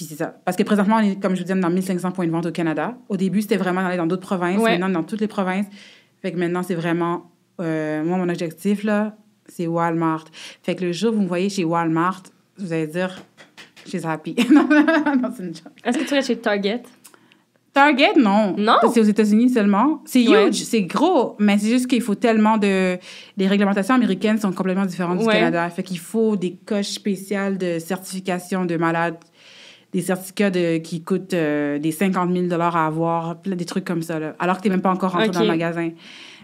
Speaker 2: puis c'est ça. Parce que présentement, on est, comme je vous disais, dans 1500 points de vente au Canada. Au début, c'était vraiment d'aller dans d'autres provinces. Maintenant, dans toutes les provinces. Fait que maintenant, c'est vraiment... Euh, moi, mon objectif, là, c'est Walmart. Fait que le jour où vous me voyez chez Walmart, vous allez dire... She's happy. (laughs) non, c'est une joke. Est-ce que tu vas chez Target? Target, non. Non. C'est aux États-Unis seulement. C'est huge, c'est gros, mais c'est juste qu'il faut tellement de. Les réglementations américaines sont complètement différentes du Canada. Fait qu'il faut des coches spéciales de certification de malades des certificats qui coûtent euh, des 50 000 à avoir, des trucs comme ça, là, alors que tu n'es même pas encore rentré dans le magasin.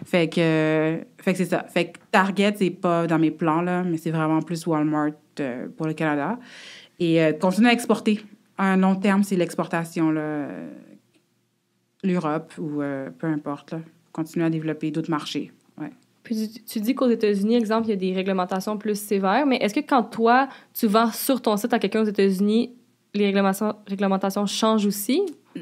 Speaker 2: Fait que, euh, fait que c'est ça. Fait que Target, c'est pas dans mes plans, là, mais c'est vraiment plus Walmart euh, pour le Canada. Et continuer à exporter. À un long terme, c'est l'exportation, l'Europe ou peu importe. Là. Continuer à développer d'autres marchés. Ouais.
Speaker 1: tu dis qu'aux États-Unis, exemple, il y a des réglementations plus sévères, mais est-ce que quand toi, tu vends sur ton site à quelqu'un aux États-Unis, les réglementations, changent aussi?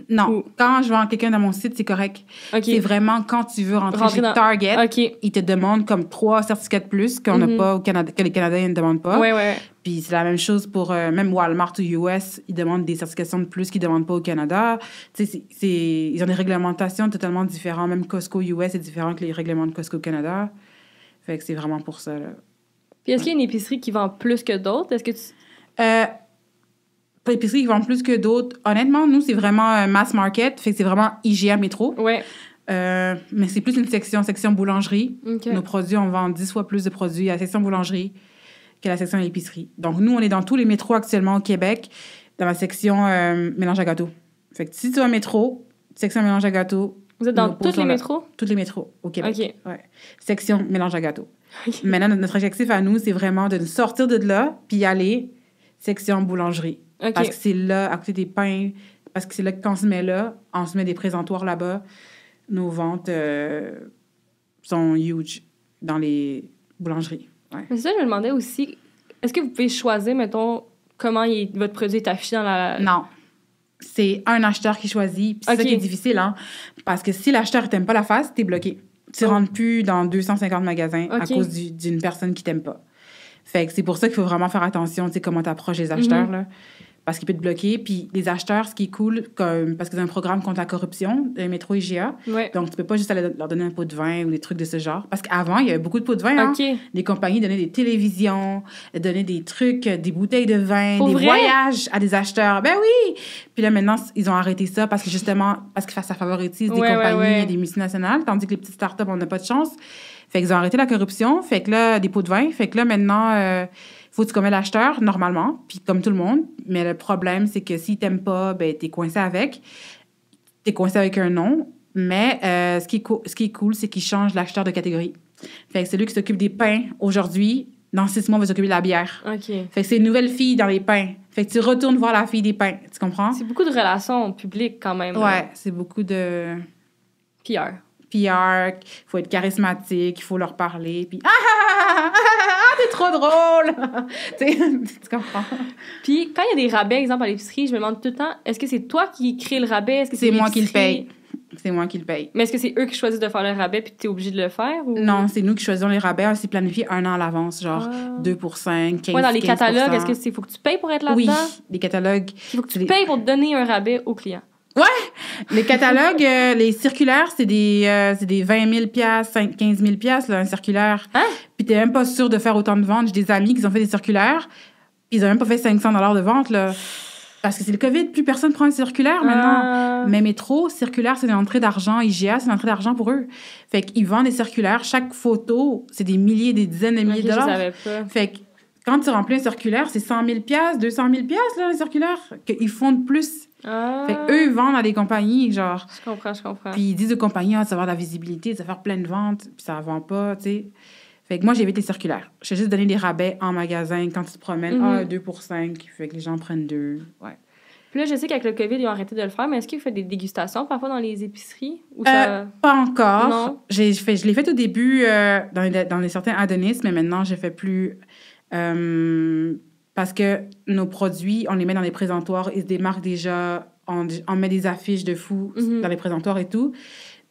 Speaker 1: Non. Quand je vends quelqu'un
Speaker 2: dans mon site, c'est correct. C'est vraiment quand tu veux rentrer, chez Target, ils te demandent comme trois certificats de plus qu'on mhm. pas au Canada, que les Canadiens ne demandent pas. Oui, oui. Puis c'est la même chose pour euh, même Walmart ou US, ils demandent des certifications de plus qu'ils ne demandent pas au Canada. Tu ils ont des réglementations totalement différentes. Même Costco US est différent que les règlements de Costco Canada. Fait que c'est vraiment pour ça. Puis est-ce qu'il y a une épicerie qui vend plus que d'autres? Est-ce que tu... Euh, épiceries qui vendent plus que d'autres. Honnêtement, nous, c'est vraiment un euh, mass market. Fait que c'est vraiment IGA métro. Ouais. Euh, mais c'est plus une section, section boulangerie. Nos produits, on vend dix fois plus de produits à la section boulangerie que la section épicerie. Donc, nous, on est dans tous les métros actuellement au Québec, dans la section euh, mélange à gâteau. Fait que si tu vas métro, section mélange à gâteau. Vous êtes dans toutes les métros? Tous toutes les métros au Québec. Ouais. Section mélange à gâteau. Maintenant, notre objectif à nous, c'est vraiment de sortir de là, puis aller section boulangerie. Parce que c'est là, à côté des pains, parce que c'est là qu'on se met là, on se met des présentoirs là-bas, nos ventes euh, sont huge dans les boulangeries. Ouais.
Speaker 1: Mais ça, je me demandais aussi, est-ce que vous pouvez choisir, mettons, comment votre produit est affiché dans la... Non. C'est un acheteur qui choisit. C'est ça qui est difficile, hein?
Speaker 2: Parce que si l'acheteur t'aime pas la face, t'es bloqué. Tu ne oh. rentres plus dans 250 magasins à cause d'une personne qui t'aime pas. Fait que c'est pour ça qu'il faut vraiment faire attention, tu sais, comment t'approches les acheteurs, mhm. là parce qu'il peut te bloquer. Puis les acheteurs, ce qui est cool, comme, parce que c'est un programme contre la corruption, le euh, métro IGA. Donc, tu peux pas juste aller leur donner un pot de vin ou des trucs de ce genre. Parce qu'avant, il y avait beaucoup de pots de vin. Hein. Des compagnies donnaient des télévisions, donnaient des trucs, des bouteilles de vin, des voyages à des acheteurs. Ben oui! Puis là, maintenant, ils ont arrêté ça parce que justement, parce que ça favorise des compagnies et des multinationales, tandis que les petites startups, on n'a pas de chance. Fait qu'ils ont arrêté la corruption. Fait que là, des pots de vin. Fait que là, maintenant, euh, faut que tu commettes l'acheteur normalement, puis comme tout le monde. Mais le problème, c'est que si t'aimes pas, ben, t'es coincé avec. T'es coincé avec un nom. Mais euh, ce, qui est ce qui est cool, c'est qu'il change l'acheteur de catégorie. Fait que celui qui s'occupe des pains aujourd'hui, dans six mois, va s'occuper de la bière. OK. Fait que c'est une nouvelle fille dans les pains. Fait que tu retournes voir la fille des pains. Tu comprends? C'est
Speaker 1: beaucoup de relations publiques quand même. Ouais,
Speaker 2: c'est beaucoup de. PR. PR, il faut être charismatique, il faut leur parler. Puis. (laughs) (laughs) C'est trop
Speaker 1: drôle!
Speaker 2: (laughs) tu comprends?
Speaker 1: Puis quand il y a des rabais, exemple, à l'épicerie, je me demande tout le temps, est-ce que c'est toi qui crée le rabais? Est-ce que c'est, moi qui le paye.
Speaker 2: C'est moi qui le paye. Mais est-ce que c'est eux qui choisissent de faire le rabais puis es obligé de le faire? Non, c'est nous qui choisissons les rabais. C'est planifié un an à l'avance, genre 2 ah. pour 5 15 Ouais, dans les catalogues, est-ce que c'est
Speaker 1: faut que tu payes pour être là-dedans? Oui, les catalogues. Il faut que tu les... payes pour donner un rabais au client. Ouais!
Speaker 2: Les catalogues, euh, les circulaires, c'est des, euh, des 20 000 5, 15 000 un circulaire. puis hein? Puis t'es même pas sûr de faire autant de ventes. J'ai des amis qui ont fait des circulaires, ils ont même pas fait 500 de vente, là. Parce que c'est le COVID, plus personne prend un circulaire ah. maintenant. Mais métro, circulaire, c'est une entrée d'argent. IGA, c'est une entrée d'argent pour eux. Fait qu'ils vendent des circulaires. Chaque photo, c'est des milliers, des dizaines de milliers de dollars. Je pas. Fait que quand tu remplis un circulaire, c'est 100 000 200 000 là, les circulaire, qu'ils font de plus.
Speaker 1: Ah. Fait eux,
Speaker 2: vendent à des compagnies, genre. Je comprends, je comprends. Puis ils disent aux compagnies, ah, savoir la visibilité, ça va faire plein de ventes, puis ça vend pas, tu sais. Fait que moi, j'évite les circulaires. Je vais juste donné des rabais en magasin quand ils se promènent. Mhm. Ah, 2 pour 5. Fait que les gens prennent deux. Ouais.
Speaker 1: Puis là, je sais qu'avec le COVID, ils ont arrêté de le faire, mais est-ce qu'ils font des dégustations parfois dans les épiceries? Ou euh,
Speaker 2: Pas encore. Non. je l'ai fait au début euh, dans, dans les certains Adonis, mais maintenant, je fais plus. Euh, parce que nos produits, on les met dans les présentoirs, ils se démarquent déjà, on, met des affiches de fou mhm. dans les présentoirs et tout.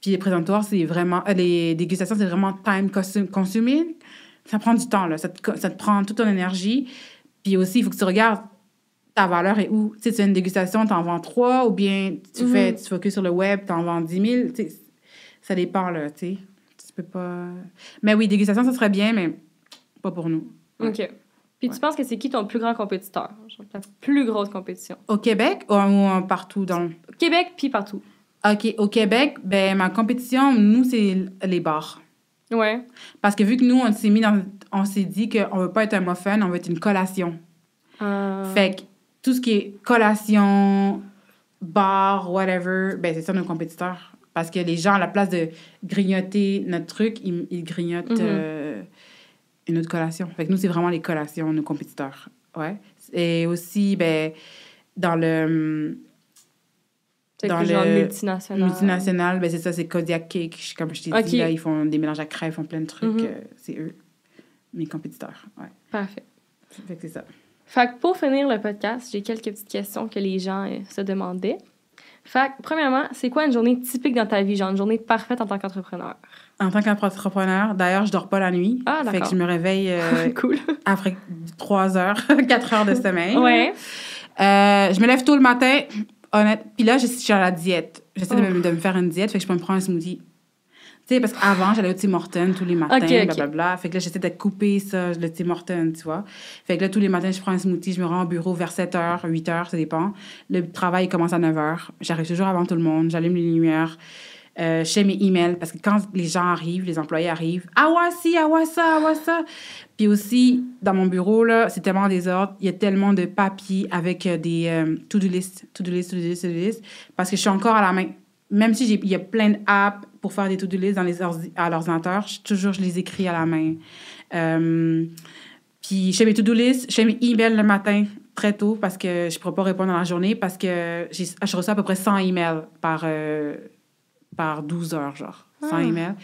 Speaker 2: Puis les présentoirs, c'est vraiment. Euh, les dégustations, c'est vraiment time consuming. Ça prend du temps, là. Ça te, prend toute ton énergie. Puis aussi, il faut que tu regardes ta valeur et où. Tu tu fais une dégustation, t'en vends trois, ou bien tu mhm. fais, tu focuses sur le web, t'en vends 10 000. ça dépend, là, tu sais. Tu peux pas... Mais oui, dégustation, ça serait bien, mais pas pour nous.
Speaker 1: OK tu penses que c'est qui ton plus grand compétiteur? ta plus grosse compétition? Au
Speaker 2: Québec ou, partout dans
Speaker 1: Québec, puis partout.
Speaker 2: OK. Au Québec, ben ma compétition, nous, c'est les bars. Ouais. Parce que vu que nous, on s'est mis dans... On s'est dit qu'on veut pas être un muffin, on veut être une collation.
Speaker 1: Ah. Fait
Speaker 2: que tout ce qui est collation, bar, whatever, ben c'est ça nos compétiteurs. Parce que les gens, à la place de grignoter notre truc, ils, grignotent... Mm-hmm. Euh, une autre collation. Fait que nous, c'est vraiment les collations, nos compétiteurs. Ouais. Et aussi, ben, dans le.
Speaker 1: Dans le genre multinational. Multinational,
Speaker 2: ben c'est ça, c'est Kodiak Cake. Comme je t'ai dit, là, ils font des mélanges à crêpes, ils font plein de trucs. Mhm. Euh, c'est eux, mes compétiteurs. Ouais.
Speaker 1: Parfait. Fait que c'est ça. Fait que pour finir le podcast, j'ai quelques petites questions que les gens euh, se demandaient. Fait que, premièrement, c'est quoi une journée typique dans ta vie, genre une journée parfaite en tant qu'entrepreneur?
Speaker 2: En tant qu'entrepreneur, d'ailleurs, je dors pas la nuit. Ah, fait que je me réveille euh, (laughs) après 3 heures, 4 (laughs) heures de semaine. ouais. Euh, je me lève tôt le matin, honnête. Puis là, je suis à la diète. J'essaie oh. de, me, faire une diète, fait que je peux me prendre un smoothie tu sais, parce qu'avant, j'allais au Tim Hortons tous les matins, okay, blablabla. Fait que là, j'essaie de couper ça, le Tim Hortons, tu vois. Fait que là, tous les matins, je prends un smoothie, je me rends au bureau vers 7 h, 8 h, ça dépend. Le travail commence à 9 h. J'arrive toujours avant tout le monde, j'allume les lumières. Euh, je mes emails parce que quand les gens arrivent, les employés arrivent, ah ouais, si, ah ouais, ça, ah ouais, ça. Puis aussi, dans mon bureau, là, c'est tellement des désordre, il y a tellement de papiers avec euh, des euh, to-do list, to-do list, to-do list, to-do list, parce que je suis encore à la main. Même si il y a plein d'apps, pour faire des to-do list dans les à l'ordinateur. Toujours, je les écris à la main. Euh, puis, je fais mes to-do list, je fais mes emails le matin très tôt parce que je ne pourrais pas répondre dans la journée parce que je reçois à peu près 100 emails par, euh, par 12 heures, genre. 100 ah. emails.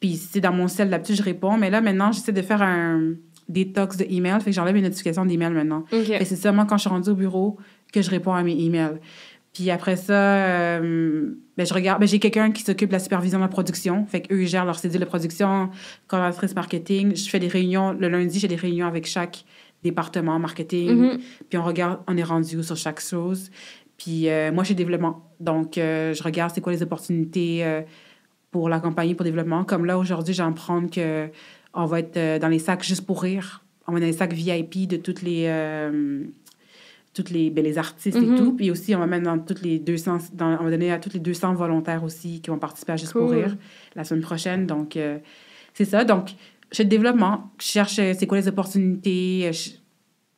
Speaker 2: Puis, c'est dans mon cell, d'habitude, je réponds. Mais là, maintenant, j'essaie de faire un détox de emails, Fait que j'enlève les notifications d'emails maintenant. Et c'est seulement quand je suis rendue au bureau que je réponds à mes emails. Puis après ça, euh, ben je regarde, ben j'ai quelqu'un qui s'occupe de la supervision de la production. Fait qu'eux, ils gèrent leur cédule de production, collaboratrice marketing. Je fais des réunions, le lundi, j'ai des réunions avec chaque département marketing. Mm-hmm. Puis on regarde, on est rendu sur chaque chose. Puis euh, moi, j'ai développement. Donc, euh, je regarde c'est quoi les opportunités pour la compagnie, pour développement. Comme là, aujourd'hui, j'en prends que on va être dans les sacs juste pour rire. On va dans les sacs VIP de toutes les toutes les, ben, les artistes et mm-hmm. tout. Puis aussi, on va dans toutes les 200, dans, on va donner à toutes les 200 volontaires aussi qui vont participer à Juste pour rire la semaine prochaine. Donc, euh, c'est ça. Donc, je de développement. Je cherche euh, c'est quoi les opportunités euh,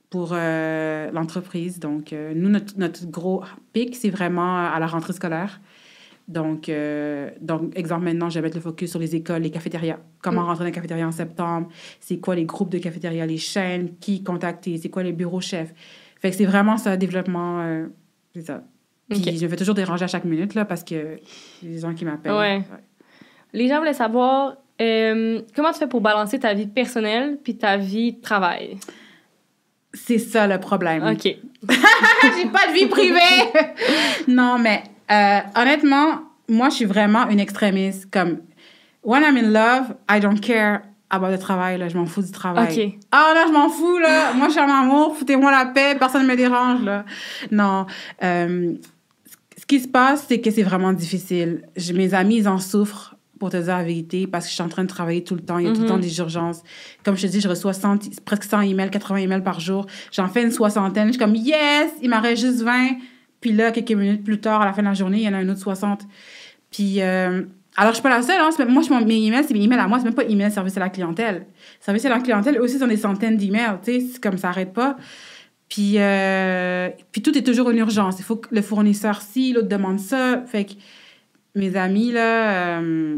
Speaker 2: pour l'entreprise. Donc, nous, notre, gros pic, c'est vraiment à la rentrée scolaire. Donc, donc, exemple, maintenant, je vais mettre le focus sur les écoles, les cafétérias. Comment mm. rentrer dans la cafétéria en septembre? C'est quoi les groupes de cafétérias, les chaînes? Qui contacter? C'est quoi les bureaux chefs? Fait que c'est vraiment ça, développement, euh, c'est ça. Puis je vais toujours déranger à chaque minute, là, parce que les gens qui m'appellent. Ouais.
Speaker 1: Les gens voulaient savoir euh, comment tu fais pour balancer ta vie personnelle puis ta vie de travail.
Speaker 2: C'est ça le problème. OK. (laughs)
Speaker 1: J'ai
Speaker 2: pas de vie privée! (laughs) non, mais euh, honnêtement, moi, je suis vraiment une extrémiste. Comme, when I'm in love, I don't care ah bah le travail là, je m'en fous du travail. Ah là, je m'en fous là, (laughs) moi cher amour, foutez-moi la paix, personne ne me dérange là. Non, euh, ce qui se passe, c'est que c'est vraiment difficile. mes amis, ils en souffrent pour te dire la vérité parce que je suis en train de travailler tout le temps, il y a tout le temps mhm. des urgences. Comme je te dis, je reçois 100, presque 100 emails, 80 emails par jour, j'en fais une soixantaine, je suis comme yes, il m'arrête juste 20. Puis là, quelques minutes plus tard, à la fin de la journée, il y en a une autre 60. Puis... Euh, alors, je suis pas la seule. Hein. Moi, je, mes emails, c'est mes emails à moi. C'est même pas email service à la clientèle. Service à la clientèle, aussi, sont des centaines d'emails. Tu sais, comme ça arrête pas. Puis, euh, puis tout est toujours une urgence. Il faut que le fournisseur ci, l'autre demande ça. Fait que mes amis, là, euh,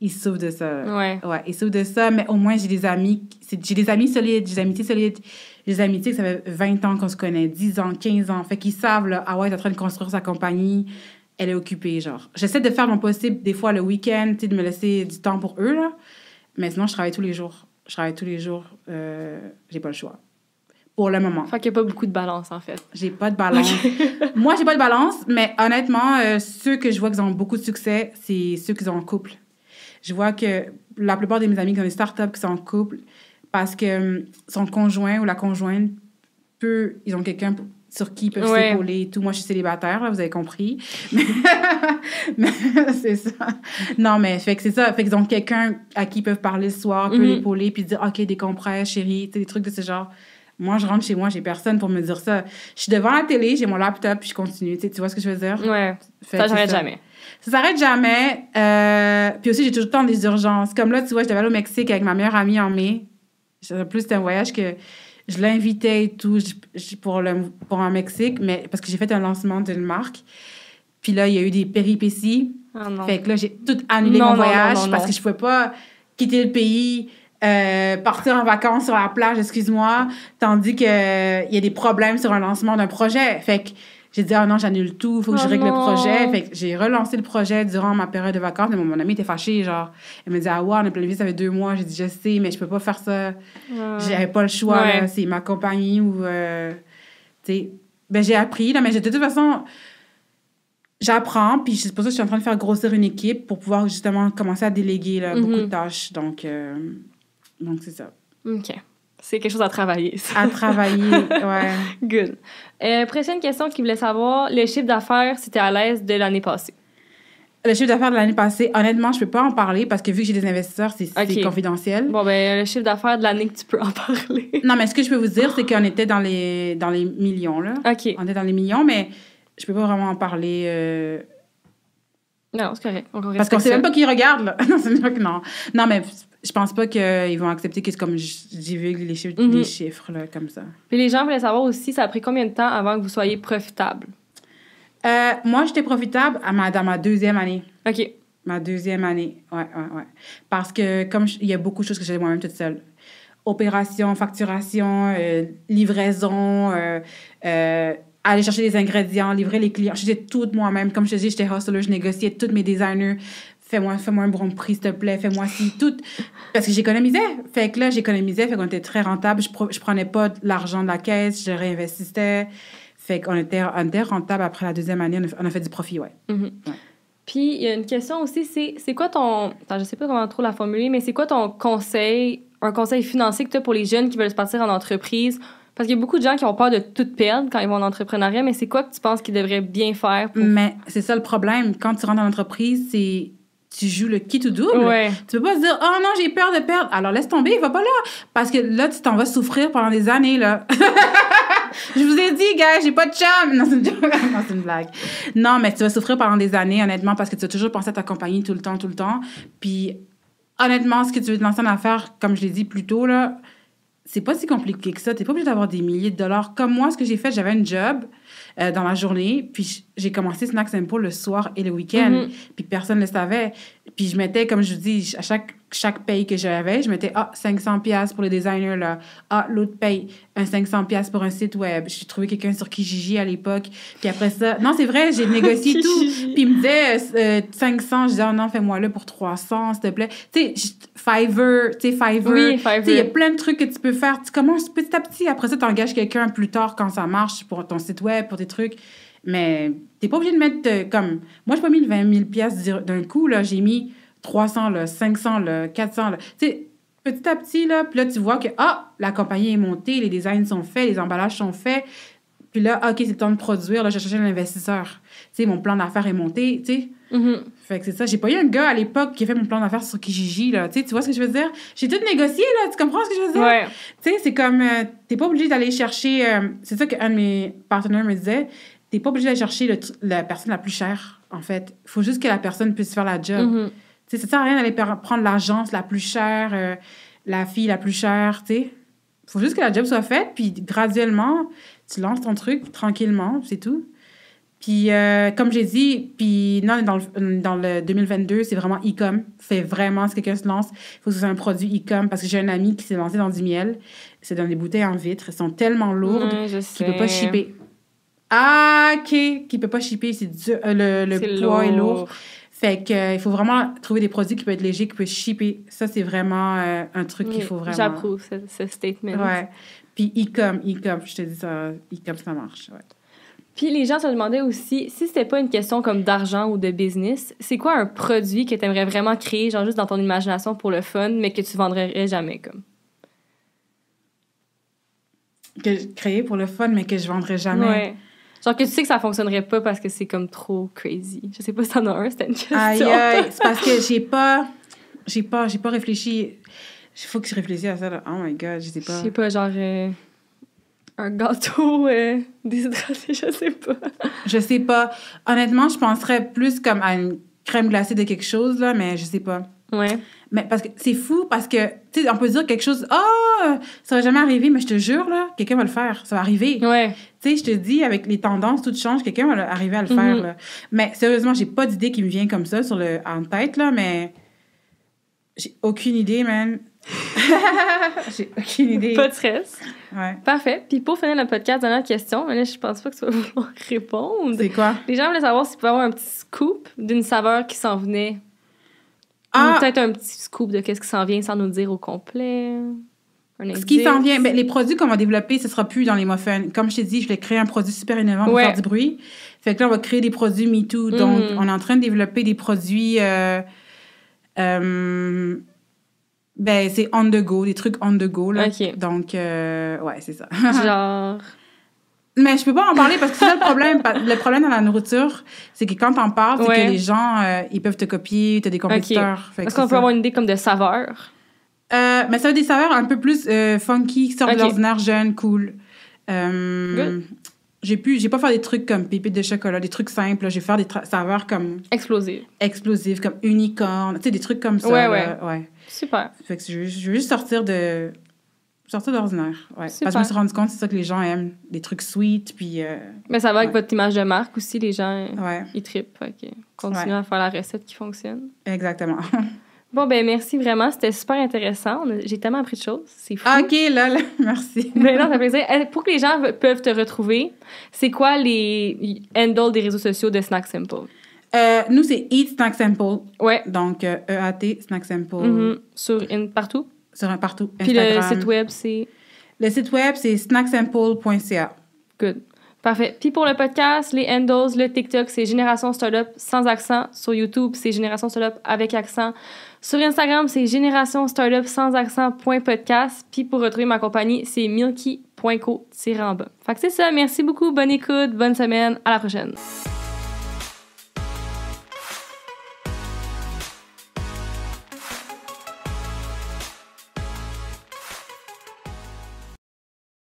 Speaker 2: ils souffrent de ça. Ouais. Ouais, ils souffrent de ça. Mais au moins, j'ai des amis. J'ai des amis solides, j'ai des amitiés solides. J'ai des amitiés que ça fait 20 ans qu'on se connaît, 10 ans, 15 ans. Fait qu'ils savent, là, ah ouais, en train de construire sa compagnie elle est occupée, genre. J'essaie de faire mon possible, des fois le week-end, de me laisser du temps pour eux, là. Mais sinon, je travaille tous les jours. Je travaille tous les jours. Euh, j'ai pas le choix. Pour le moment. Fait qu'il n'y a pas beaucoup de balance, en fait. J'ai pas de balance. (laughs) Moi, j'ai pas de balance, mais honnêtement, euh, ceux que je vois qui ont beaucoup de succès, c'est ceux qui ont en couple. Je vois que la plupart de mes amis qui ont des startups qui sont en couple, parce que hum, son conjoint ou la conjointe peut, ils ont quelqu'un pour sur qui ils peuvent s'épauler et tout. Moi, je suis célibataire, là, vous avez compris. (laughs) Mais, (laughs) c'est ça. Non, mais fait que c'est ça. Fait que donc, quelqu'un à qui ils peuvent parler le soir, peut mhm. l'épauler, puis dire, OK, décompresse, chérie, tu des trucs de ce genre. Moi, je rentre chez moi, j'ai personne pour me dire ça. Je suis devant la télé, j'ai mon laptop, puis je continue. Tu, tu vois ce que je veux dire? Ouais. ça, jamais. Ça s'arrête jamais. Euh, puis aussi, j'ai toujours le temps des urgences. Comme là, tu vois, je devais au Mexique avec ma meilleure amie en mai. En plus, c'était un voyage que je l'invitais et tout pour, le, pour un Mexique, mais parce que j'ai fait un lancement d'une marque. Puis là, il y a eu des péripéties. Ah, fait que là, j'ai tout annulé mon voyage parce que je pouvais pas quitter le pays, euh, partir en vacances sur la plage, excuse-moi, tandis que euh, il y a des problèmes sur un lancement d'un projet. Fait que j'ai dit, ah non, j'annule tout, il faut que je oh règle le projet. Fait que j'ai relancé le projet durant ma période de vacances, mais mon, ami était fâché genre. Elle me dit, ah ouais, on a planifié ça fait deux mois. J'ai dit, je sais, mais je peux pas faire ça. Je J'avais pas le choix, c'est ma compagnie ou. Euh, tu sais. Ben, j'ai appris, là, mais de toute façon, j'apprends, puis c'est pour ça que je suis en train de faire grossir une équipe pour pouvoir justement commencer à déléguer là, mm-hmm. beaucoup de tâches. Donc, euh, donc
Speaker 1: c'est ça. OK c'est quelque chose à travailler. À travailler, ouais. (laughs) Good. Euh, une question qui voulait savoir, le chiffre d'affaires, c'était à l'aise de l'année passée. Le
Speaker 2: chiffre d'affaires de l'année passée, honnêtement, je peux pas en parler parce que vu que j'ai des investisseurs, c'est confidentiel. Bon, ben, le chiffre d'affaires de l'année que tu peux en parler. (laughs) non, mais ce que je peux vous dire, c'est (gasps) qu'on était dans les, dans les millions, là. OK. On était dans les millions, mais je peux pas vraiment en parler. Euh, non, c'est
Speaker 1: correct. parce qu'on sait même pas
Speaker 2: qui regarde, là. (laughs) non, c'est non. Non, mais je pense pas qu'ils vont accepter que c'est comme divulgue les chiffres, mhm. les chiffres là, comme ça.
Speaker 1: Puis les gens veulent savoir aussi, ça a pris combien de temps avant que vous soyez profitable? Euh, moi, j'étais profitable à ma, dans ma deuxième année.
Speaker 2: OK. Ma deuxième année, ouais, ouais, ouais. Parce que comme il y a beaucoup de choses que j'ai moi-même toute seule. Opération, facturation, euh, livraison, euh, aller chercher des ingrédients, livrer les clients. Je faisais tout moi-même. Comme je te dis, j'étais hustler, je négociais toutes mes designers fais-moi fais -moi un bon prix, s'il te plaît, fais-moi tout. Parce que j'économisais. Fait que là, j'économisais, fait qu'on était très rentable. Je, prenais pas l'argent de la caisse, je réinvestissais. Fait qu'on était, on rentable après la deuxième année, on a, fait du profit, mm-hmm.
Speaker 1: ouais. Puis, il y a une question aussi, c'est, c'est quoi ton. Attends, je sais pas comment trop la formuler, mais c'est quoi ton conseil, un conseil financier que tu as pour les jeunes qui veulent se partir en entreprise? Parce qu'il y a beaucoup de gens qui ont peur de tout perdre quand ils vont en entrepreneuriat, mais c'est quoi que tu penses qu'ils devraient bien faire? Mais c'est ça le problème. Quand tu rentres en entreprise,
Speaker 2: c'est tu joues le qui tout double. Tu peux pas se dire, oh non, j'ai peur de perdre. Alors laisse tomber, il va pas là. Parce que là, tu t'en vas souffrir pendant des années, là. (laughs) je vous ai dit, gars, j'ai pas de chum. (laughs) Non, c'est une, blague. Non, mais tu vas souffrir pendant des années, honnêtement, parce que tu as toujours pensé à ta compagnie tout le temps, tout le temps. Puis, honnêtement, ce que tu veux te lancer en comme je l'ai dit plus tôt, là, c'est pas si compliqué que ça. T'es pas obligé d'avoir des milliers de dollars. Comme moi, ce que j'ai fait, j'avais un job. Euh, dans la journée. Puis j'ai commencé Snacks Simple le soir et le week-end. Mm-hmm. Puis personne ne le savait. Puis je mettais, comme je vous dis, à chaque chaque paye que j'avais, je mettais ah 500 pièces pour le designer là, ah l'autre paye un 500 pièces pour un site web. J'ai trouvé quelqu'un sur Kijiji à l'époque, puis après ça, non, c'est vrai, j'ai négocié (laughs) tout. Puis il me disait 500, euh, je disais ah, non, fais-moi le pour 300 s'il te plaît. Tu sais Fiverr, tu sais Fiverr, oui, sais, il y a plein de trucs que tu peux faire. Tu commences petit à petit, après ça tu engages quelqu'un plus tard quand ça marche pour ton site web, pour tes trucs. Mais t'es pas obligé de mettre euh, comme moi j'ai pas mis 20 000 pièces d'un coup là, j'ai mis 300, 500, 400. Tu sais, petit à petit, là, puis là, tu vois que, ah, la compagnie est montée, les designs sont faits, les emballages sont faits. Puis là, OK, c'est le temps de produire, là, je cherchais l'investisseur. Tu sais, mon plan d'affaires est monté, tu sais. Mm-hmm. Fait que c'est ça. J'ai pas eu un gars à l'époque qui a fait mon plan d'affaires sur Kijiji, là. Tu tu vois ce que je veux dire? J'ai tout négocié, là. Tu comprends ce que je veux dire? Tu sais, c'est comme, tu euh, t'es pas obligé d'aller chercher. Euh, c'est ça qu'un de mes partenaires me disait. T'es pas obligé d'aller chercher la personne la plus chère, en fait. Faut juste que la personne puisse faire la job. Mm-hmm sais, ça sert à rien d'aller prendre l'agence la plus chère, euh, la fille la plus chère, tu sais. Faut juste que la job soit faite, puis graduellement, tu lances ton truc tranquillement, c'est tout. Puis, euh, comme j'ai dit, puis non, dans le, dans le 2022, c'est vraiment e-com. fait vraiment ce que quelqu'un se lance. Il faut que ce soit un produit e-com parce que j'ai un ami qui s'est lancé dans du miel. C'est dans des bouteilles en vitre. Elles sont tellement lourdes qu'il ne peut pas shipper. Ah, OK! Qu'il ne peut pas shipper. C'est euh, le, le est poids lourd. est lourd. Fait que, euh, il faut vraiment trouver des produits qui peuvent être légers, qui peuvent shipper. Ça, c'est vraiment euh, un truc qu'il faut vraiment. J'approuve ce, statement. Ouais. Puis e-com, e-com, je te dis ça, e-com, ça marche.
Speaker 1: Puis les gens se demandaient aussi, si c'était pas une question comme d'argent ou de business, c'est quoi un produit que tu aimerais vraiment créer, genre juste dans ton imagination pour le fun, mais que tu vendrais jamais comme? Que créer pour le fun, mais que je vendrais jamais. Ouais. Genre que tu sais que ça fonctionnerait pas parce que c'est comme trop crazy. Je sais pas si t'en as un, c'était une question. Aïe, aïe, (laughs) c'est parce que j'ai
Speaker 2: pas, j'ai pas, j'ai pas réfléchi. Il faut que je réfléchisse à ça, là. Oh my God, je sais pas. Je sais pas,
Speaker 1: genre... Euh, un gâteau euh,
Speaker 2: déshydraté, je sais pas. je sais pas. Honnêtement, je penserais plus comme à une crème glacée de quelque chose, là, mais je sais pas. Ouais. Mais parce que c'est fou parce que, tu sais, on peut dire quelque chose, ah, oh, ça va jamais arriver, mais je te jure, là, quelqu'un va le faire, ça va arriver. Ouais. Tu sais, je te dis, avec les tendances, tout change, quelqu'un va arriver à le mm-hmm. faire, là. Mais sérieusement, j'ai pas d'idée qui me vient comme ça sur le, en tête, là, mais j'ai aucune idée, man. (laughs)
Speaker 1: j'ai aucune idée. Pas de stress. Ouais. Parfait. Puis pour finir le podcast, dernière question, mais là, je pense pas que tu vas (laughs) répondre. C'est quoi? Les gens veulent savoir si tu peux avoir un petit scoop d'une saveur qui s'en venait ah. peut-être un petit scoop de qu'est-ce qui s'en vient sans nous dire au complet. Ce qui s'en vient, ben, les produits
Speaker 2: qu'on va développer, ce sera plus dans les muffins. Comme je t'ai dit, je vais créer un produit super innovant pour faire du bruit. Fait que là, on va créer des produits MeToo. Donc, mm. on est en train de développer des produits. Euh, euh, ben, c'est on the go, des trucs on the go. Donc, euh, ouais, c'est ça. (laughs) Genre. Mais je peux pas en parler parce que c'est ça le problème. le problème dans la nourriture, c'est que quand t'en parles, c'est que les gens, euh, ils peuvent te copier, t'as des compétiteurs. Est-ce qu'on peut avoir une idée comme de saveurs? Euh, mais ça a des saveurs un peu plus euh, funky, qui sortent de l'ordinaire, jeune, cool. j'ai pu, j'ai pas faire des trucs comme pépites de chocolat, des trucs simples. J'ai faire des saveurs comme explosives, explosives comme unicorn, tu sais des trucs comme ça. Ouais, ouais. Super. Fait que je, je veux juste sortir de sorte d'ordinaire. Ouais. Parce que je me suis rendu compte, c'est ça que les gens aiment, des trucs sweet, puis... Euh, Mais ça va avec votre
Speaker 1: image de marque aussi, les gens, ils trippent. Continuez à faire la recette qui fonctionne. Exactement. (laughs) bon, ben merci vraiment, c'était super intéressant. J'ai tellement appris de choses, c'est fou. OK, là, (laughs) merci. Mais (laughs) ben non, ça fait eh, Pour que les gens peuvent te retrouver, c'est quoi les handles des réseaux sociaux de Snack Simple? Euh, nous, c'est Eat Snack
Speaker 2: Simple. Ouais. Donc, E-A-T, euh, e Snack Simple. Mm-hmm. Sur, in, partout? un partout. Puis le site
Speaker 1: web, c'est. Le site web, c'est snacksample.ca. Good. Parfait. Puis pour le podcast, les handles, le TikTok, c'est Génération Startup sans accent. Sur YouTube, c'est Génération Startup avec accent. Sur Instagram, c'est Génération Startup sans accent.podcast. Puis pour retrouver ma compagnie, c'est milky.co-en Fait que c'est ça. Merci beaucoup. Bonne écoute. Bonne semaine. À la prochaine.